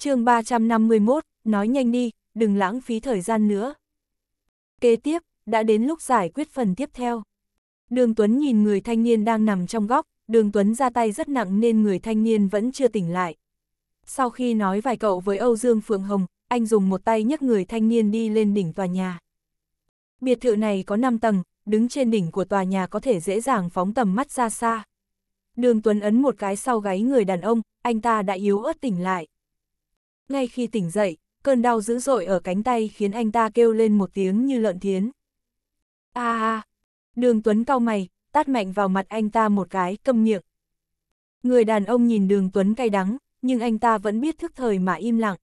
chương 351, nói nhanh đi, đừng lãng phí thời gian nữa. Kế tiếp, đã đến lúc giải quyết phần tiếp theo. Đường Tuấn nhìn người thanh niên đang nằm trong góc, đường Tuấn ra tay rất nặng nên người thanh niên vẫn chưa tỉnh lại. Sau khi nói vài cậu với Âu Dương Phượng Hồng, anh dùng một tay nhấc người thanh niên đi lên đỉnh tòa nhà. Biệt thự này có 5 tầng, đứng trên đỉnh của tòa nhà có thể dễ dàng phóng tầm mắt ra xa. Đường Tuấn ấn một cái sau gáy người đàn ông, anh ta đã yếu ớt tỉnh lại ngay khi tỉnh dậy, cơn đau dữ dội ở cánh tay khiến anh ta kêu lên một tiếng như lợn thiến. a à, đường Tuấn cau mày, tát mạnh vào mặt anh ta một cái, câm miệng. Người đàn ông nhìn đường Tuấn cay đắng, nhưng anh ta vẫn biết thức thời mà im lặng.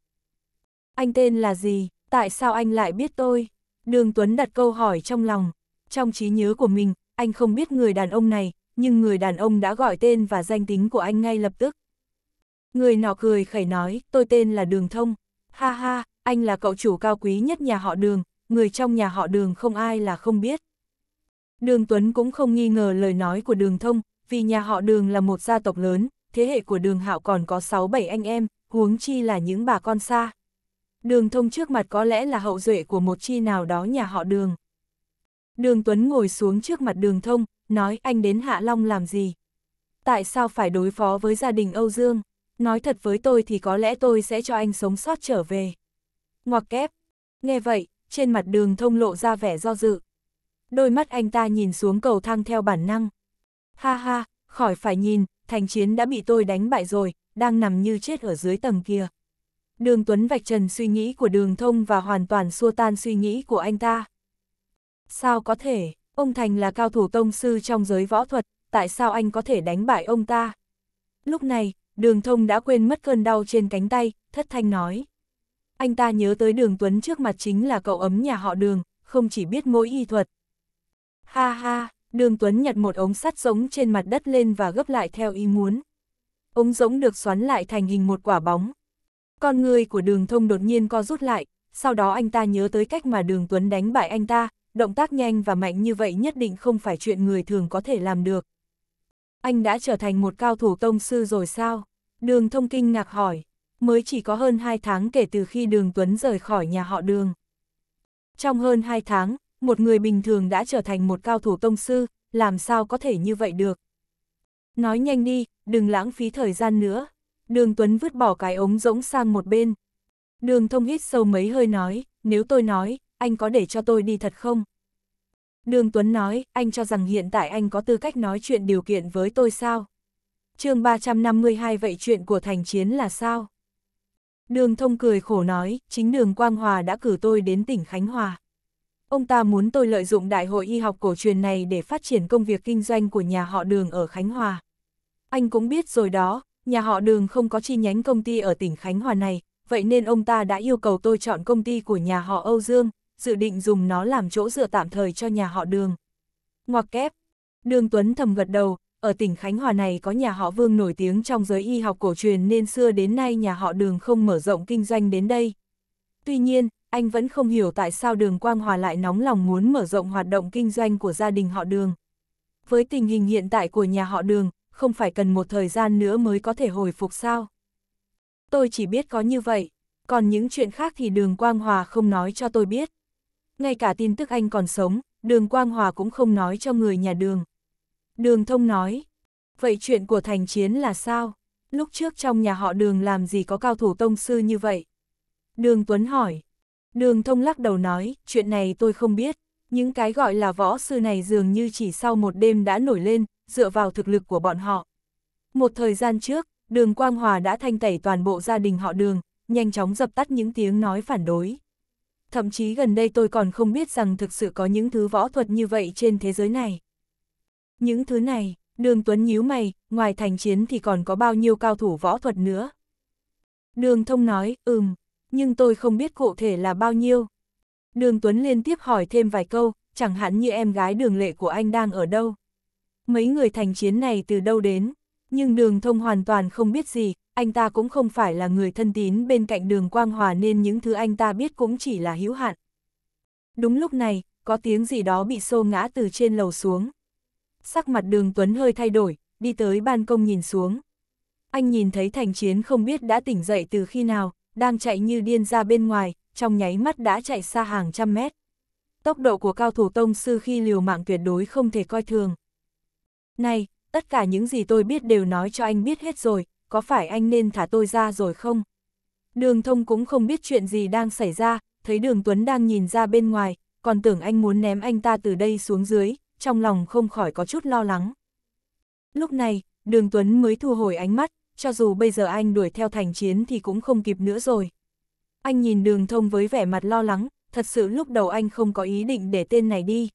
Anh tên là gì, tại sao anh lại biết tôi? Đường Tuấn đặt câu hỏi trong lòng. Trong trí nhớ của mình, anh không biết người đàn ông này, nhưng người đàn ông đã gọi tên và danh tính của anh ngay lập tức. Người nọ cười khẩy nói, tôi tên là Đường Thông. Ha ha, anh là cậu chủ cao quý nhất nhà họ Đường, người trong nhà họ Đường không ai là không biết. Đường Tuấn cũng không nghi ngờ lời nói của Đường Thông, vì nhà họ Đường là một gia tộc lớn, thế hệ của Đường Hạo còn có 6-7 anh em, huống chi là những bà con xa. Đường Thông trước mặt có lẽ là hậu duệ của một chi nào đó nhà họ Đường. Đường Tuấn ngồi xuống trước mặt Đường Thông, nói anh đến Hạ Long làm gì? Tại sao phải đối phó với gia đình Âu Dương? nói thật với tôi thì có lẽ tôi sẽ cho anh sống sót trở về. Ngoặc kép, nghe vậy, trên mặt đường thông lộ ra vẻ do dự. Đôi mắt anh ta nhìn xuống cầu thang theo bản năng. Ha ha, khỏi phải nhìn, thành chiến đã bị tôi đánh bại rồi, đang nằm như chết ở dưới tầng kia. Đường Tuấn vạch trần suy nghĩ của đường thông và hoàn toàn xua tan suy nghĩ của anh ta. Sao có thể, ông Thành là cao thủ tông sư trong giới võ thuật, tại sao anh có thể đánh bại ông ta? Lúc này, đường thông đã quên mất cơn đau trên cánh tay, thất thanh nói. Anh ta nhớ tới đường Tuấn trước mặt chính là cậu ấm nhà họ đường, không chỉ biết mỗi y thuật. Ha ha, đường Tuấn nhặt một ống sắt giống trên mặt đất lên và gấp lại theo ý muốn. Ống giống được xoắn lại thành hình một quả bóng. Con người của đường thông đột nhiên co rút lại, sau đó anh ta nhớ tới cách mà đường Tuấn đánh bại anh ta, động tác nhanh và mạnh như vậy nhất định không phải chuyện người thường có thể làm được. Anh đã trở thành một cao thủ tông sư rồi sao? Đường thông kinh ngạc hỏi. Mới chỉ có hơn 2 tháng kể từ khi đường Tuấn rời khỏi nhà họ đường. Trong hơn 2 tháng, một người bình thường đã trở thành một cao thủ tông sư, làm sao có thể như vậy được? Nói nhanh đi, đừng lãng phí thời gian nữa. Đường Tuấn vứt bỏ cái ống rỗng sang một bên. Đường thông hít sâu mấy hơi nói, nếu tôi nói, anh có để cho tôi đi thật không? Đường Tuấn nói, anh cho rằng hiện tại anh có tư cách nói chuyện điều kiện với tôi sao? chương 352 vậy chuyện của thành chiến là sao? Đường thông cười khổ nói, chính đường Quang Hòa đã cử tôi đến tỉnh Khánh Hòa. Ông ta muốn tôi lợi dụng đại hội y học cổ truyền này để phát triển công việc kinh doanh của nhà họ đường ở Khánh Hòa. Anh cũng biết rồi đó, nhà họ đường không có chi nhánh công ty ở tỉnh Khánh Hòa này, vậy nên ông ta đã yêu cầu tôi chọn công ty của nhà họ Âu Dương, dự định dùng nó làm chỗ dựa tạm thời cho nhà họ đường. Ngoặc kép, đường Tuấn thầm gật đầu, ở tỉnh Khánh Hòa này có nhà họ Vương nổi tiếng trong giới y học cổ truyền nên xưa đến nay nhà họ đường không mở rộng kinh doanh đến đây. Tuy nhiên, anh vẫn không hiểu tại sao đường Quang Hòa lại nóng lòng muốn mở rộng hoạt động kinh doanh của gia đình họ đường. Với tình hình hiện tại của nhà họ đường, không phải cần một thời gian nữa mới có thể hồi phục sao. Tôi chỉ biết có như vậy, còn những chuyện khác thì đường Quang Hòa không nói cho tôi biết ngay cả tin tức anh còn sống, đường Quang Hòa cũng không nói cho người nhà đường. Đường Thông nói, vậy chuyện của thành chiến là sao? Lúc trước trong nhà họ đường làm gì có cao thủ tông sư như vậy? Đường Tuấn hỏi. Đường Thông lắc đầu nói, chuyện này tôi không biết. Những cái gọi là võ sư này dường như chỉ sau một đêm đã nổi lên, dựa vào thực lực của bọn họ. Một thời gian trước, đường Quang Hòa đã thanh tẩy toàn bộ gia đình họ đường, nhanh chóng dập tắt những tiếng nói phản đối thậm chí gần đây tôi còn không biết rằng thực sự có những thứ võ thuật như vậy trên thế giới này. Những thứ này, đường Tuấn nhíu mày, ngoài thành chiến thì còn có bao nhiêu cao thủ võ thuật nữa. Đường Thông nói, ừm, nhưng tôi không biết cụ thể là bao nhiêu. Đường Tuấn liên tiếp hỏi thêm vài câu, chẳng hạn như em gái đường lệ của anh đang ở đâu. Mấy người thành chiến này từ đâu đến? Nhưng đường thông hoàn toàn không biết gì, anh ta cũng không phải là người thân tín bên cạnh đường Quang Hòa nên những thứ anh ta biết cũng chỉ là hữu hạn. Đúng lúc này, có tiếng gì đó bị xô ngã từ trên lầu xuống. Sắc mặt đường Tuấn hơi thay đổi, đi tới ban công nhìn xuống. Anh nhìn thấy thành chiến không biết đã tỉnh dậy từ khi nào, đang chạy như điên ra bên ngoài, trong nháy mắt đã chạy xa hàng trăm mét. Tốc độ của cao thủ tông sư khi liều mạng tuyệt đối không thể coi thường. Này, tất cả những gì tôi biết đều nói cho anh biết hết rồi, có phải anh nên thả tôi ra rồi không? Đường thông cũng không biết chuyện gì đang xảy ra, thấy đường Tuấn đang nhìn ra bên ngoài, còn tưởng anh muốn ném anh ta từ đây xuống dưới, trong lòng không khỏi có chút lo lắng. Lúc này, đường Tuấn mới thu hồi ánh mắt, cho dù bây giờ anh đuổi theo thành chiến thì cũng không kịp nữa rồi. Anh nhìn đường thông với vẻ mặt lo lắng, thật sự lúc đầu anh không có ý định để tên này đi.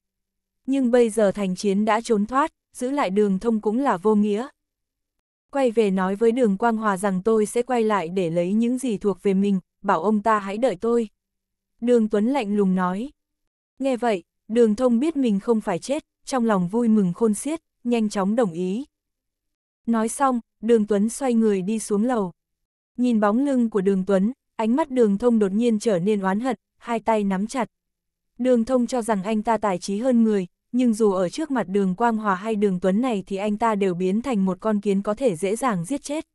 Nhưng bây giờ thành chiến đã trốn thoát, giữ lại đường thông cũng là vô nghĩa. Quay về nói với đường Quang Hòa rằng tôi sẽ quay lại để lấy những gì thuộc về mình, bảo ông ta hãy đợi tôi. Đường Tuấn lạnh lùng nói. Nghe vậy, đường thông biết mình không phải chết, trong lòng vui mừng khôn xiết, nhanh chóng đồng ý. Nói xong, đường Tuấn xoay người đi xuống lầu. Nhìn bóng lưng của đường Tuấn, ánh mắt đường thông đột nhiên trở nên oán hận, hai tay nắm chặt. Đường thông cho rằng anh ta tài trí hơn người, nhưng dù ở trước mặt đường Quang Hòa hay đường Tuấn này thì anh ta đều biến thành một con kiến có thể dễ dàng giết chết.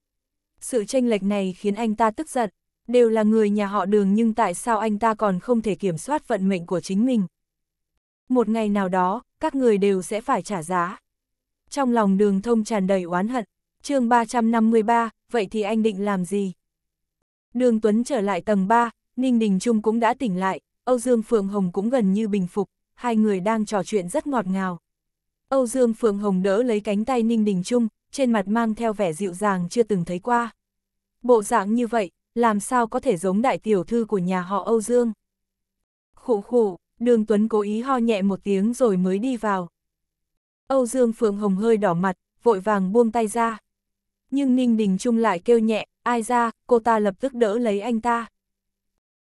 Sự tranh lệch này khiến anh ta tức giận, đều là người nhà họ đường nhưng tại sao anh ta còn không thể kiểm soát vận mệnh của chính mình. Một ngày nào đó, các người đều sẽ phải trả giá. Trong lòng đường thông tràn đầy oán hận, chương 353, vậy thì anh định làm gì? Đường Tuấn trở lại tầng 3, Ninh Đình Trung cũng đã tỉnh lại, Âu Dương Phượng Hồng cũng gần như bình phục hai người đang trò chuyện rất ngọt ngào. Âu Dương Phượng Hồng đỡ lấy cánh tay Ninh Đình Trung, trên mặt mang theo vẻ dịu dàng chưa từng thấy qua. Bộ dạng như vậy, làm sao có thể giống đại tiểu thư của nhà họ Âu Dương? Khụ khụ, Đường Tuấn cố ý ho nhẹ một tiếng rồi mới đi vào. Âu Dương Phượng Hồng hơi đỏ mặt, vội vàng buông tay ra. Nhưng Ninh Đình Trung lại kêu nhẹ, ai ra, cô ta lập tức đỡ lấy anh ta.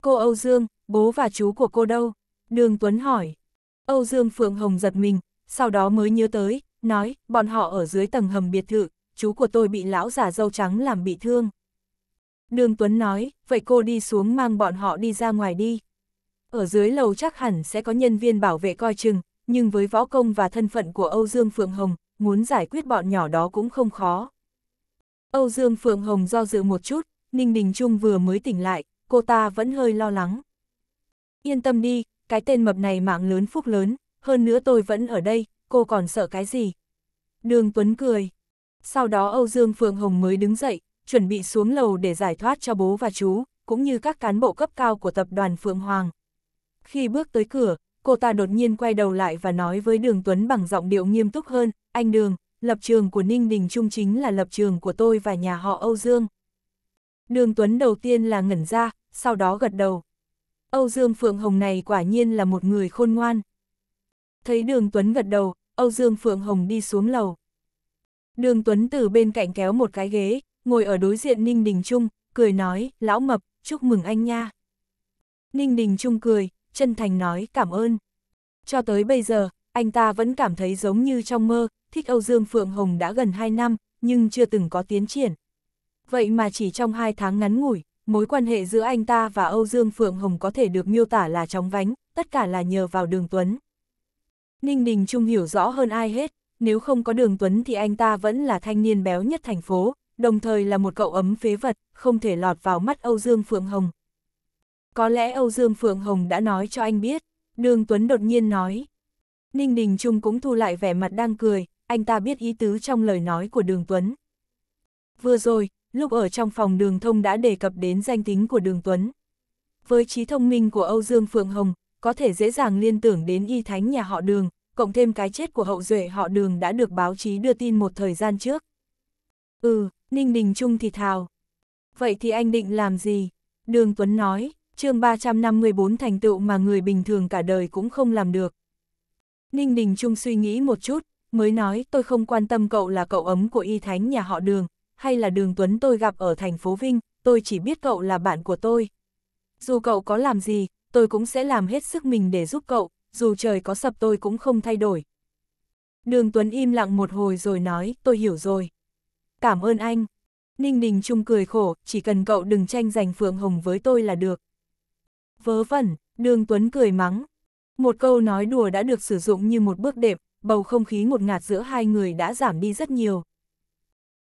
Cô Âu Dương, bố và chú của cô đâu? Đường Tuấn hỏi. Âu Dương Phượng Hồng giật mình, sau đó mới nhớ tới, nói, bọn họ ở dưới tầng hầm biệt thự, chú của tôi bị lão giả dâu trắng làm bị thương. Đường Tuấn nói, vậy cô đi xuống mang bọn họ đi ra ngoài đi. Ở dưới lầu chắc hẳn sẽ có nhân viên bảo vệ coi chừng, nhưng với võ công và thân phận của Âu Dương Phượng Hồng, muốn giải quyết bọn nhỏ đó cũng không khó. Âu Dương Phượng Hồng do dự một chút, Ninh Đình Trung vừa mới tỉnh lại, cô ta vẫn hơi lo lắng. Yên tâm đi, cái tên mập này mạng lớn phúc lớn, hơn nữa tôi vẫn ở đây, cô còn sợ cái gì? Đường Tuấn cười. Sau đó Âu Dương Phượng Hồng mới đứng dậy, chuẩn bị xuống lầu để giải thoát cho bố và chú, cũng như các cán bộ cấp cao của tập đoàn Phượng Hoàng. Khi bước tới cửa, cô ta đột nhiên quay đầu lại và nói với Đường Tuấn bằng giọng điệu nghiêm túc hơn, anh Đường, lập trường của Ninh Đình Trung chính là lập trường của tôi và nhà họ Âu Dương. Đường Tuấn đầu tiên là ngẩn ra, sau đó gật đầu. Âu Dương Phượng Hồng này quả nhiên là một người khôn ngoan. Thấy đường Tuấn gật đầu, Âu Dương Phượng Hồng đi xuống lầu. Đường Tuấn từ bên cạnh kéo một cái ghế, ngồi ở đối diện Ninh Đình Trung, cười nói, lão mập, chúc mừng anh nha. Ninh Đình Trung cười, chân thành nói cảm ơn. Cho tới bây giờ, anh ta vẫn cảm thấy giống như trong mơ, thích Âu Dương Phượng Hồng đã gần 2 năm, nhưng chưa từng có tiến triển. Vậy mà chỉ trong 2 tháng ngắn ngủi, mối quan hệ giữa anh ta và Âu Dương Phượng Hồng có thể được miêu tả là chóng vánh, tất cả là nhờ vào đường Tuấn. Ninh Đình Trung hiểu rõ hơn ai hết, nếu không có đường Tuấn thì anh ta vẫn là thanh niên béo nhất thành phố, đồng thời là một cậu ấm phế vật, không thể lọt vào mắt Âu Dương Phượng Hồng. Có lẽ Âu Dương Phượng Hồng đã nói cho anh biết, đường Tuấn đột nhiên nói. Ninh Đình Trung cũng thu lại vẻ mặt đang cười, anh ta biết ý tứ trong lời nói của đường Tuấn. Vừa rồi, lúc ở trong phòng đường thông đã đề cập đến danh tính của đường Tuấn. Với trí thông minh của Âu Dương Phượng Hồng, có thể dễ dàng liên tưởng đến y thánh nhà họ đường, cộng thêm cái chết của hậu duệ họ đường đã được báo chí đưa tin một thời gian trước. Ừ, Ninh Đình Trung thì thào. Vậy thì anh định làm gì? Đường Tuấn nói, chương 354 thành tựu mà người bình thường cả đời cũng không làm được. Ninh Đình Trung suy nghĩ một chút, mới nói tôi không quan tâm cậu là cậu ấm của y thánh nhà họ đường, hay là đường Tuấn tôi gặp ở thành phố Vinh, tôi chỉ biết cậu là bạn của tôi. Dù cậu có làm gì, tôi cũng sẽ làm hết sức mình để giúp cậu, dù trời có sập tôi cũng không thay đổi. Đường Tuấn im lặng một hồi rồi nói, tôi hiểu rồi. Cảm ơn anh. Ninh Đình Trung cười khổ, chỉ cần cậu đừng tranh giành Phượng Hồng với tôi là được. Vớ vẩn, đường Tuấn cười mắng. Một câu nói đùa đã được sử dụng như một bước đệm, bầu không khí ngột ngạt giữa hai người đã giảm đi rất nhiều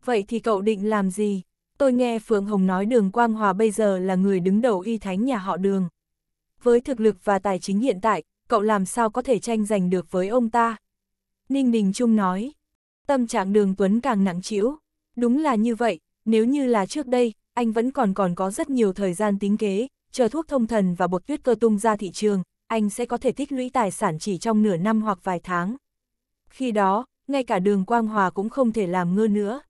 vậy thì cậu định làm gì? Tôi nghe Phượng Hồng nói đường Quang Hòa bây giờ là người đứng đầu y thánh nhà họ đường. Với thực lực và tài chính hiện tại, cậu làm sao có thể tranh giành được với ông ta? Ninh Đình Trung nói, tâm trạng đường Tuấn càng nặng trĩu. Đúng là như vậy, nếu như là trước đây, anh vẫn còn còn có rất nhiều thời gian tính kế, chờ thuốc thông thần và bột tuyết cơ tung ra thị trường, anh sẽ có thể tích lũy tài sản chỉ trong nửa năm hoặc vài tháng. Khi đó, ngay cả đường Quang Hòa cũng không thể làm ngơ nữa.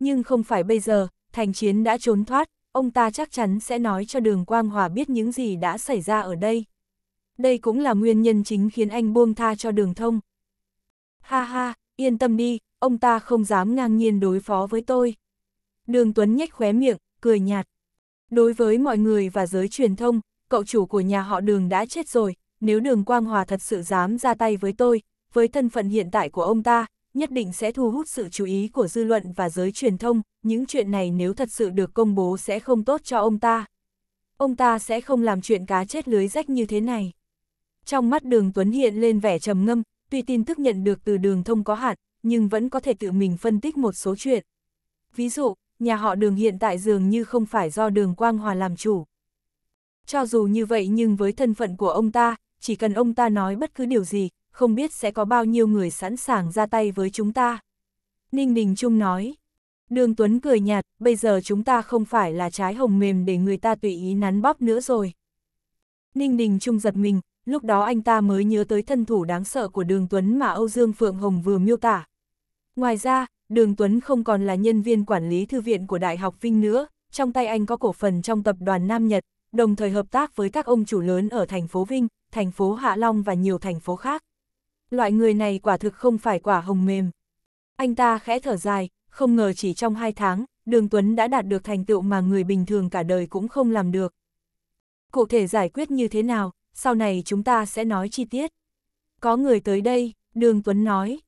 Nhưng không phải bây giờ, thành chiến đã trốn thoát, ông ta chắc chắn sẽ nói cho đường Quang Hòa biết những gì đã xảy ra ở đây. Đây cũng là nguyên nhân chính khiến anh buông tha cho đường thông. Ha ha, yên tâm đi, ông ta không dám ngang nhiên đối phó với tôi. Đường Tuấn nhếch khóe miệng, cười nhạt. Đối với mọi người và giới truyền thông, cậu chủ của nhà họ đường đã chết rồi, nếu đường Quang Hòa thật sự dám ra tay với tôi, với thân phận hiện tại của ông ta, nhất định sẽ thu hút sự chú ý của dư luận và giới truyền thông, những chuyện này nếu thật sự được công bố sẽ không tốt cho ông ta. Ông ta sẽ không làm chuyện cá chết lưới rách như thế này. Trong mắt đường Tuấn hiện lên vẻ trầm ngâm, tuy tin tức nhận được từ đường thông có hạn, nhưng vẫn có thể tự mình phân tích một số chuyện. Ví dụ, nhà họ đường hiện tại dường như không phải do đường Quang Hòa làm chủ. Cho dù như vậy nhưng với thân phận của ông ta, chỉ cần ông ta nói bất cứ điều gì, không biết sẽ có bao nhiêu người sẵn sàng ra tay với chúng ta. Ninh Đình Trung nói. Đường Tuấn cười nhạt, bây giờ chúng ta không phải là trái hồng mềm để người ta tùy ý nắn bóp nữa rồi. Ninh Đình Trung giật mình, lúc đó anh ta mới nhớ tới thân thủ đáng sợ của Đường Tuấn mà Âu Dương Phượng Hồng vừa miêu tả. Ngoài ra, Đường Tuấn không còn là nhân viên quản lý thư viện của Đại học Vinh nữa, trong tay anh có cổ phần trong tập đoàn Nam Nhật, đồng thời hợp tác với các ông chủ lớn ở thành phố Vinh, thành phố Hạ Long và nhiều thành phố khác loại người này quả thực không phải quả hồng mềm. Anh ta khẽ thở dài, không ngờ chỉ trong hai tháng, Đường Tuấn đã đạt được thành tựu mà người bình thường cả đời cũng không làm được. Cụ thể giải quyết như thế nào, sau này chúng ta sẽ nói chi tiết. Có người tới đây, Đường Tuấn nói.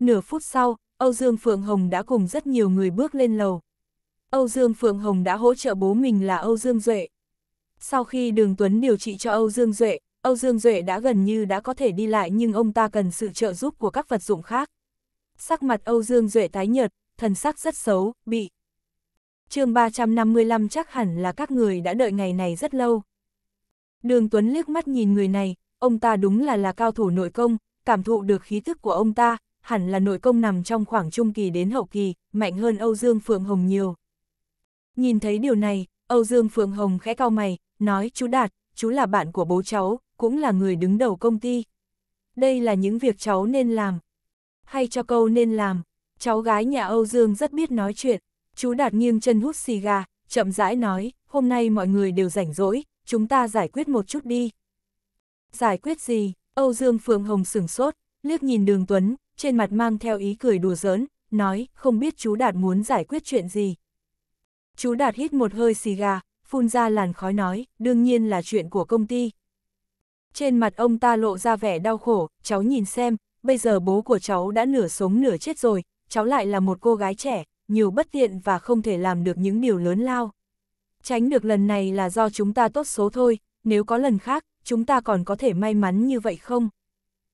Nửa phút sau, Âu Dương Phượng Hồng đã cùng rất nhiều người bước lên lầu. Âu Dương Phượng Hồng đã hỗ trợ bố mình là Âu Dương Duệ. Sau khi Đường Tuấn điều trị cho Âu Dương Duệ, Âu Dương Duệ đã gần như đã có thể đi lại nhưng ông ta cần sự trợ giúp của các vật dụng khác. Sắc mặt Âu Dương Duệ tái nhợt, thần sắc rất xấu, bị. chương 355 chắc hẳn là các người đã đợi ngày này rất lâu. Đường Tuấn liếc mắt nhìn người này, ông ta đúng là là cao thủ nội công, cảm thụ được khí thức của ông ta, hẳn là nội công nằm trong khoảng trung kỳ đến hậu kỳ, mạnh hơn Âu Dương Phượng Hồng nhiều. Nhìn thấy điều này, Âu Dương Phượng Hồng khẽ cao mày, nói chú Đạt, chú là bạn của bố cháu, cũng là người đứng đầu công ty. Đây là những việc cháu nên làm. Hay cho câu nên làm. Cháu gái nhà Âu Dương rất biết nói chuyện. Chú Đạt nghiêng chân hút xì gà, chậm rãi nói, hôm nay mọi người đều rảnh rỗi, chúng ta giải quyết một chút đi. Giải quyết gì? Âu Dương Phượng Hồng sửng sốt, liếc nhìn đường Tuấn, trên mặt mang theo ý cười đùa giỡn, nói, không biết chú Đạt muốn giải quyết chuyện gì. Chú Đạt hít một hơi xì gà, phun ra làn khói nói, đương nhiên là chuyện của công ty. Trên mặt ông ta lộ ra vẻ đau khổ, cháu nhìn xem, bây giờ bố của cháu đã nửa sống nửa chết rồi, cháu lại là một cô gái trẻ, nhiều bất tiện và không thể làm được những điều lớn lao. Tránh được lần này là do chúng ta tốt số thôi, nếu có lần khác, chúng ta còn có thể may mắn như vậy không?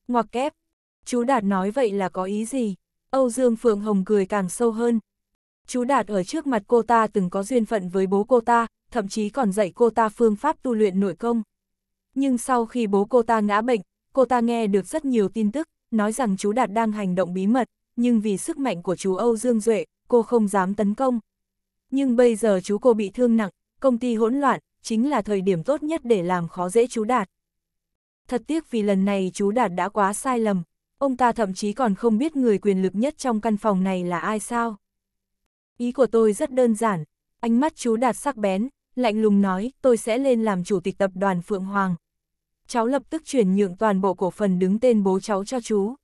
Ngoặc kép, chú Đạt nói vậy là có ý gì? Âu Dương Phượng Hồng cười càng sâu hơn. Chú Đạt ở trước mặt cô ta từng có duyên phận với bố cô ta, thậm chí còn dạy cô ta phương pháp tu luyện nội công. Nhưng sau khi bố cô ta ngã bệnh, cô ta nghe được rất nhiều tin tức, nói rằng chú Đạt đang hành động bí mật, nhưng vì sức mạnh của chú Âu Dương Duệ, cô không dám tấn công. Nhưng bây giờ chú cô bị thương nặng, công ty hỗn loạn, chính là thời điểm tốt nhất để làm khó dễ chú Đạt. Thật tiếc vì lần này chú Đạt đã quá sai lầm, ông ta thậm chí còn không biết người quyền lực nhất trong căn phòng này là ai sao. Ý của tôi rất đơn giản, ánh mắt chú Đạt sắc bén, lạnh lùng nói tôi sẽ lên làm chủ tịch tập đoàn Phượng Hoàng, cháu lập tức chuyển nhượng toàn bộ cổ phần đứng tên bố cháu cho chú.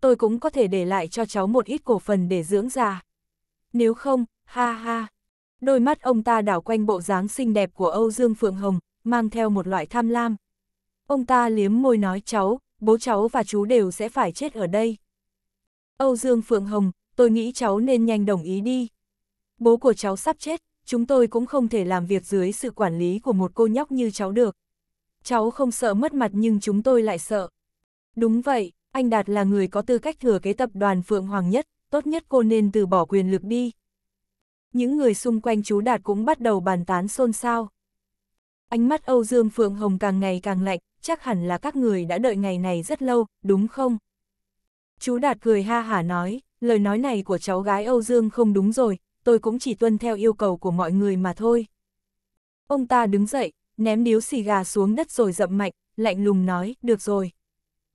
Tôi cũng có thể để lại cho cháu một ít cổ phần để dưỡng già. Nếu không, ha ha. Đôi mắt ông ta đảo quanh bộ dáng xinh đẹp của Âu Dương Phượng Hồng, mang theo một loại tham lam. Ông ta liếm môi nói cháu, bố cháu và chú đều sẽ phải chết ở đây. Âu Dương Phượng Hồng, tôi nghĩ cháu nên nhanh đồng ý đi. Bố của cháu sắp chết, chúng tôi cũng không thể làm việc dưới sự quản lý của một cô nhóc như cháu được cháu không sợ mất mặt nhưng chúng tôi lại sợ. Đúng vậy, anh Đạt là người có tư cách thừa kế tập đoàn Phượng Hoàng nhất, tốt nhất cô nên từ bỏ quyền lực đi. Những người xung quanh chú Đạt cũng bắt đầu bàn tán xôn xao. Ánh mắt Âu Dương Phượng Hồng càng ngày càng lạnh, chắc hẳn là các người đã đợi ngày này rất lâu, đúng không? Chú Đạt cười ha hả nói, lời nói này của cháu gái Âu Dương không đúng rồi, tôi cũng chỉ tuân theo yêu cầu của mọi người mà thôi. Ông ta đứng dậy, ném điếu xì gà xuống đất rồi dậm mạnh, lạnh lùng nói, được rồi.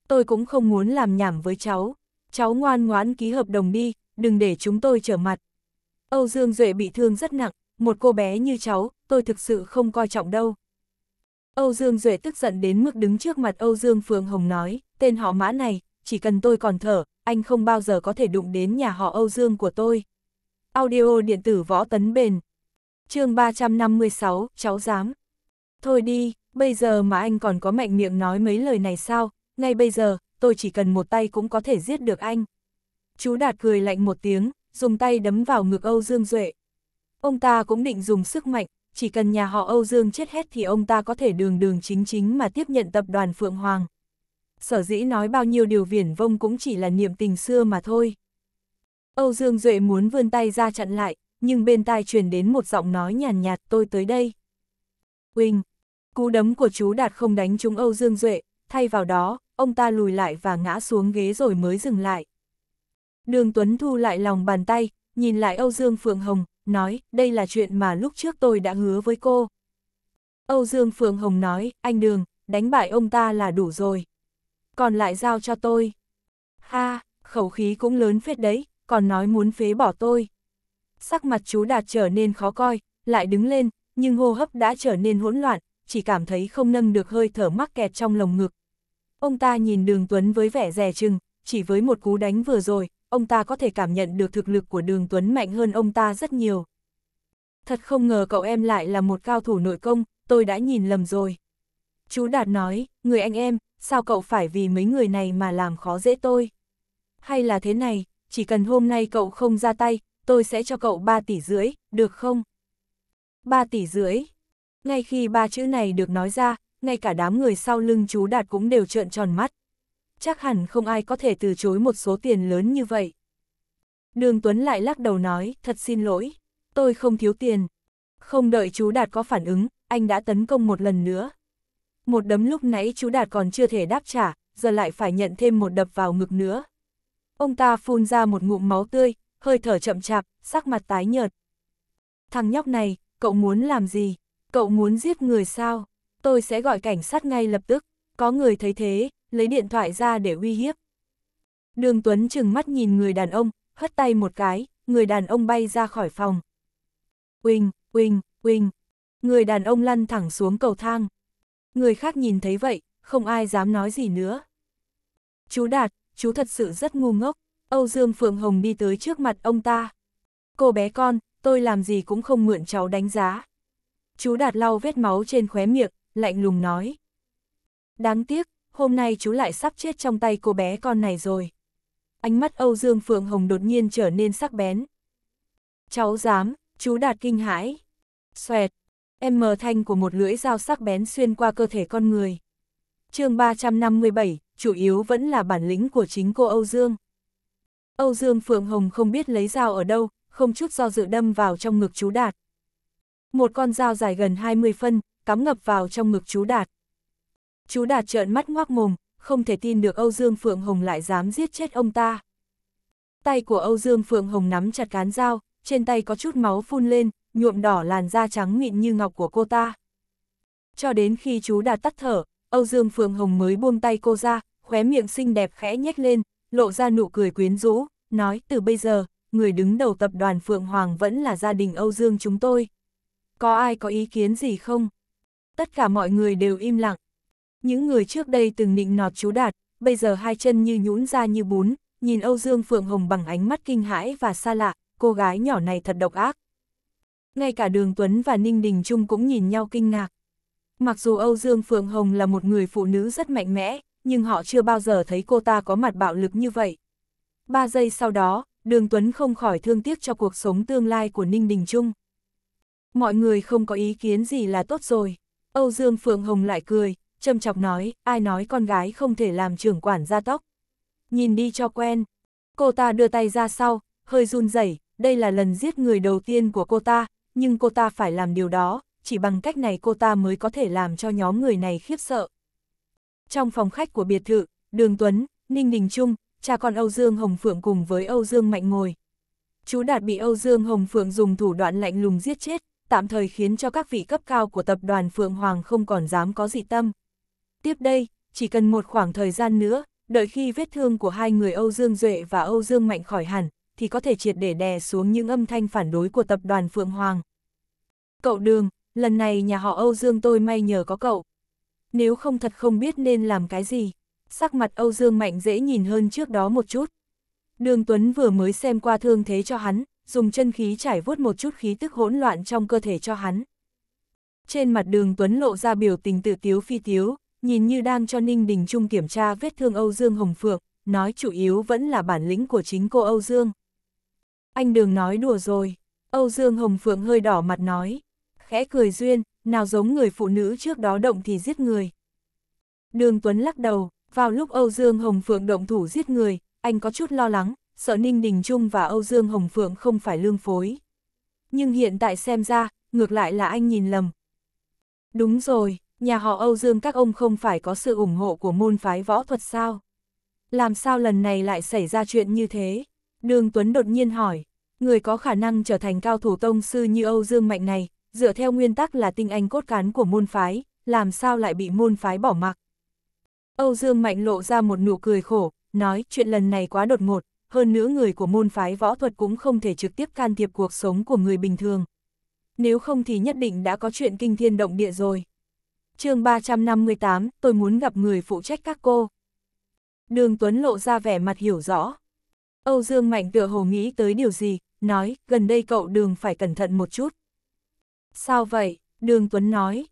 Tôi cũng không muốn làm nhảm với cháu, cháu ngoan ngoãn ký hợp đồng đi, đừng để chúng tôi trở mặt. Âu Dương Duệ bị thương rất nặng, một cô bé như cháu, tôi thực sự không coi trọng đâu. Âu Dương Duệ tức giận đến mức đứng trước mặt Âu Dương Phương Hồng nói, tên họ mã này, chỉ cần tôi còn thở, anh không bao giờ có thể đụng đến nhà họ Âu Dương của tôi. Audio điện tử võ tấn bền. chương 356, cháu dám. Thôi đi, bây giờ mà anh còn có mạnh miệng nói mấy lời này sao, ngay bây giờ, tôi chỉ cần một tay cũng có thể giết được anh. Chú Đạt cười lạnh một tiếng, dùng tay đấm vào ngực Âu Dương Duệ. Ông ta cũng định dùng sức mạnh, chỉ cần nhà họ Âu Dương chết hết thì ông ta có thể đường đường chính chính mà tiếp nhận tập đoàn Phượng Hoàng. Sở dĩ nói bao nhiêu điều viển vông cũng chỉ là niệm tình xưa mà thôi. Âu Dương Duệ muốn vươn tay ra chặn lại, nhưng bên tai truyền đến một giọng nói nhàn nhạt, nhạt tôi tới đây. Quỳnh, Cú đấm của chú Đạt không đánh trúng Âu Dương Duệ, thay vào đó, ông ta lùi lại và ngã xuống ghế rồi mới dừng lại. Đường Tuấn thu lại lòng bàn tay, nhìn lại Âu Dương Phượng Hồng, nói, đây là chuyện mà lúc trước tôi đã hứa với cô. Âu Dương Phượng Hồng nói, anh Đường, đánh bại ông ta là đủ rồi. Còn lại giao cho tôi. Ha, khẩu khí cũng lớn phết đấy, còn nói muốn phế bỏ tôi. Sắc mặt chú Đạt trở nên khó coi, lại đứng lên, nhưng hô hấp đã trở nên hỗn loạn, chỉ cảm thấy không nâng được hơi thở mắc kẹt trong lồng ngực. Ông ta nhìn đường Tuấn với vẻ rè chừng, chỉ với một cú đánh vừa rồi, ông ta có thể cảm nhận được thực lực của đường Tuấn mạnh hơn ông ta rất nhiều. Thật không ngờ cậu em lại là một cao thủ nội công, tôi đã nhìn lầm rồi. Chú Đạt nói, người anh em, sao cậu phải vì mấy người này mà làm khó dễ tôi? Hay là thế này, chỉ cần hôm nay cậu không ra tay, tôi sẽ cho cậu 3 tỷ rưỡi, được không? 3 tỷ rưỡi, ngay khi ba chữ này được nói ra, ngay cả đám người sau lưng chú Đạt cũng đều trợn tròn mắt. Chắc hẳn không ai có thể từ chối một số tiền lớn như vậy. Đường Tuấn lại lắc đầu nói, thật xin lỗi, tôi không thiếu tiền. Không đợi chú Đạt có phản ứng, anh đã tấn công một lần nữa. Một đấm lúc nãy chú Đạt còn chưa thể đáp trả, giờ lại phải nhận thêm một đập vào ngực nữa. Ông ta phun ra một ngụm máu tươi, hơi thở chậm chạp, sắc mặt tái nhợt. Thằng nhóc này, cậu muốn làm gì? Cậu muốn giết người sao? Tôi sẽ gọi cảnh sát ngay lập tức. Có người thấy thế, lấy điện thoại ra để uy hiếp. Đường Tuấn chừng mắt nhìn người đàn ông, hất tay một cái, người đàn ông bay ra khỏi phòng. quỳnh, quỳnh, quỳnh, Người đàn ông lăn thẳng xuống cầu thang. Người khác nhìn thấy vậy, không ai dám nói gì nữa. Chú Đạt, chú thật sự rất ngu ngốc. Âu Dương Phượng Hồng đi tới trước mặt ông ta. Cô bé con, tôi làm gì cũng không mượn cháu đánh giá chú Đạt lau vết máu trên khóe miệng, lạnh lùng nói. Đáng tiếc, hôm nay chú lại sắp chết trong tay cô bé con này rồi. Ánh mắt Âu Dương Phượng Hồng đột nhiên trở nên sắc bén. Cháu dám, chú Đạt kinh hãi. Xoẹt, em mờ thanh của một lưỡi dao sắc bén xuyên qua cơ thể con người. chương 357, chủ yếu vẫn là bản lĩnh của chính cô Âu Dương. Âu Dương Phượng Hồng không biết lấy dao ở đâu, không chút do dự đâm vào trong ngực chú Đạt một con dao dài gần 20 phân, cắm ngập vào trong ngực chú Đạt. Chú Đạt trợn mắt ngoác mồm, không thể tin được Âu Dương Phượng Hồng lại dám giết chết ông ta. Tay của Âu Dương Phượng Hồng nắm chặt cán dao, trên tay có chút máu phun lên, nhuộm đỏ làn da trắng mịn như ngọc của cô ta. Cho đến khi chú Đạt tắt thở, Âu Dương Phượng Hồng mới buông tay cô ra, khóe miệng xinh đẹp khẽ nhếch lên, lộ ra nụ cười quyến rũ, nói từ bây giờ, người đứng đầu tập đoàn Phượng Hoàng vẫn là gia đình Âu Dương chúng tôi có ai có ý kiến gì không? Tất cả mọi người đều im lặng. Những người trước đây từng nịnh nọt chú đạt, bây giờ hai chân như nhũn ra như bún, nhìn Âu Dương Phượng Hồng bằng ánh mắt kinh hãi và xa lạ, cô gái nhỏ này thật độc ác. Ngay cả Đường Tuấn và Ninh Đình Trung cũng nhìn nhau kinh ngạc. Mặc dù Âu Dương Phượng Hồng là một người phụ nữ rất mạnh mẽ, nhưng họ chưa bao giờ thấy cô ta có mặt bạo lực như vậy. Ba giây sau đó, Đường Tuấn không khỏi thương tiếc cho cuộc sống tương lai của Ninh Đình Trung. Mọi người không có ý kiến gì là tốt rồi. Âu Dương Phượng Hồng lại cười, châm chọc nói, ai nói con gái không thể làm trưởng quản gia tóc. Nhìn đi cho quen. Cô ta đưa tay ra sau, hơi run rẩy. đây là lần giết người đầu tiên của cô ta, nhưng cô ta phải làm điều đó, chỉ bằng cách này cô ta mới có thể làm cho nhóm người này khiếp sợ. Trong phòng khách của biệt thự, Đường Tuấn, Ninh Đình Trung, cha con Âu Dương Hồng Phượng cùng với Âu Dương Mạnh ngồi. Chú Đạt bị Âu Dương Hồng Phượng dùng thủ đoạn lạnh lùng giết chết, tạm thời khiến cho các vị cấp cao của tập đoàn Phượng Hoàng không còn dám có dị tâm. Tiếp đây, chỉ cần một khoảng thời gian nữa, đợi khi vết thương của hai người Âu Dương Duệ và Âu Dương Mạnh khỏi hẳn, thì có thể triệt để đè xuống những âm thanh phản đối của tập đoàn Phượng Hoàng. Cậu Đường, lần này nhà họ Âu Dương tôi may nhờ có cậu. Nếu không thật không biết nên làm cái gì, sắc mặt Âu Dương Mạnh dễ nhìn hơn trước đó một chút. Đường Tuấn vừa mới xem qua thương thế cho hắn, dùng chân khí trải vuốt một chút khí tức hỗn loạn trong cơ thể cho hắn. Trên mặt đường Tuấn lộ ra biểu tình tự tiếu phi tiếu, nhìn như đang cho Ninh Đình Trung kiểm tra vết thương Âu Dương Hồng Phượng, nói chủ yếu vẫn là bản lĩnh của chính cô Âu Dương. Anh đường nói đùa rồi, Âu Dương Hồng Phượng hơi đỏ mặt nói, khẽ cười duyên, nào giống người phụ nữ trước đó động thì giết người. Đường Tuấn lắc đầu, vào lúc Âu Dương Hồng Phượng động thủ giết người, anh có chút lo lắng, sợ Ninh Đình Trung và Âu Dương Hồng Phượng không phải lương phối. Nhưng hiện tại xem ra, ngược lại là anh nhìn lầm. Đúng rồi, nhà họ Âu Dương các ông không phải có sự ủng hộ của môn phái võ thuật sao? Làm sao lần này lại xảy ra chuyện như thế? Đường Tuấn đột nhiên hỏi, người có khả năng trở thành cao thủ tông sư như Âu Dương Mạnh này, dựa theo nguyên tắc là tinh anh cốt cán của môn phái, làm sao lại bị môn phái bỏ mặc? Âu Dương Mạnh lộ ra một nụ cười khổ, nói chuyện lần này quá đột ngột, hơn nữa người của môn phái võ thuật cũng không thể trực tiếp can thiệp cuộc sống của người bình thường. Nếu không thì nhất định đã có chuyện kinh thiên động địa rồi. chương 358, tôi muốn gặp người phụ trách các cô. Đường Tuấn lộ ra vẻ mặt hiểu rõ. Âu Dương Mạnh tựa hồ nghĩ tới điều gì, nói, gần đây cậu đường phải cẩn thận một chút. Sao vậy? Đường Tuấn nói.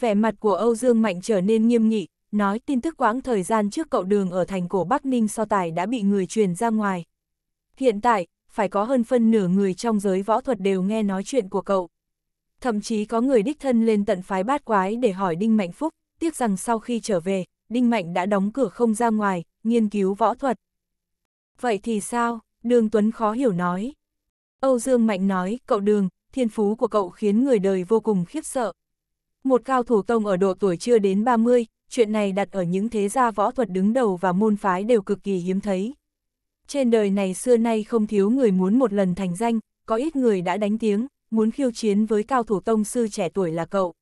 Vẻ mặt của Âu Dương Mạnh trở nên nghiêm nghị, nói tin tức quãng thời gian trước cậu đường ở thành cổ Bắc Ninh so tài đã bị người truyền ra ngoài. Hiện tại, phải có hơn phân nửa người trong giới võ thuật đều nghe nói chuyện của cậu. Thậm chí có người đích thân lên tận phái bát quái để hỏi Đinh Mạnh Phúc, tiếc rằng sau khi trở về, Đinh Mạnh đã đóng cửa không ra ngoài, nghiên cứu võ thuật. Vậy thì sao? Đường Tuấn khó hiểu nói. Âu Dương Mạnh nói, cậu Đường, thiên phú của cậu khiến người đời vô cùng khiếp sợ. Một cao thủ tông ở độ tuổi chưa đến 30, chuyện này đặt ở những thế gia võ thuật đứng đầu và môn phái đều cực kỳ hiếm thấy. Trên đời này xưa nay không thiếu người muốn một lần thành danh, có ít người đã đánh tiếng, muốn khiêu chiến với cao thủ tông sư trẻ tuổi là cậu.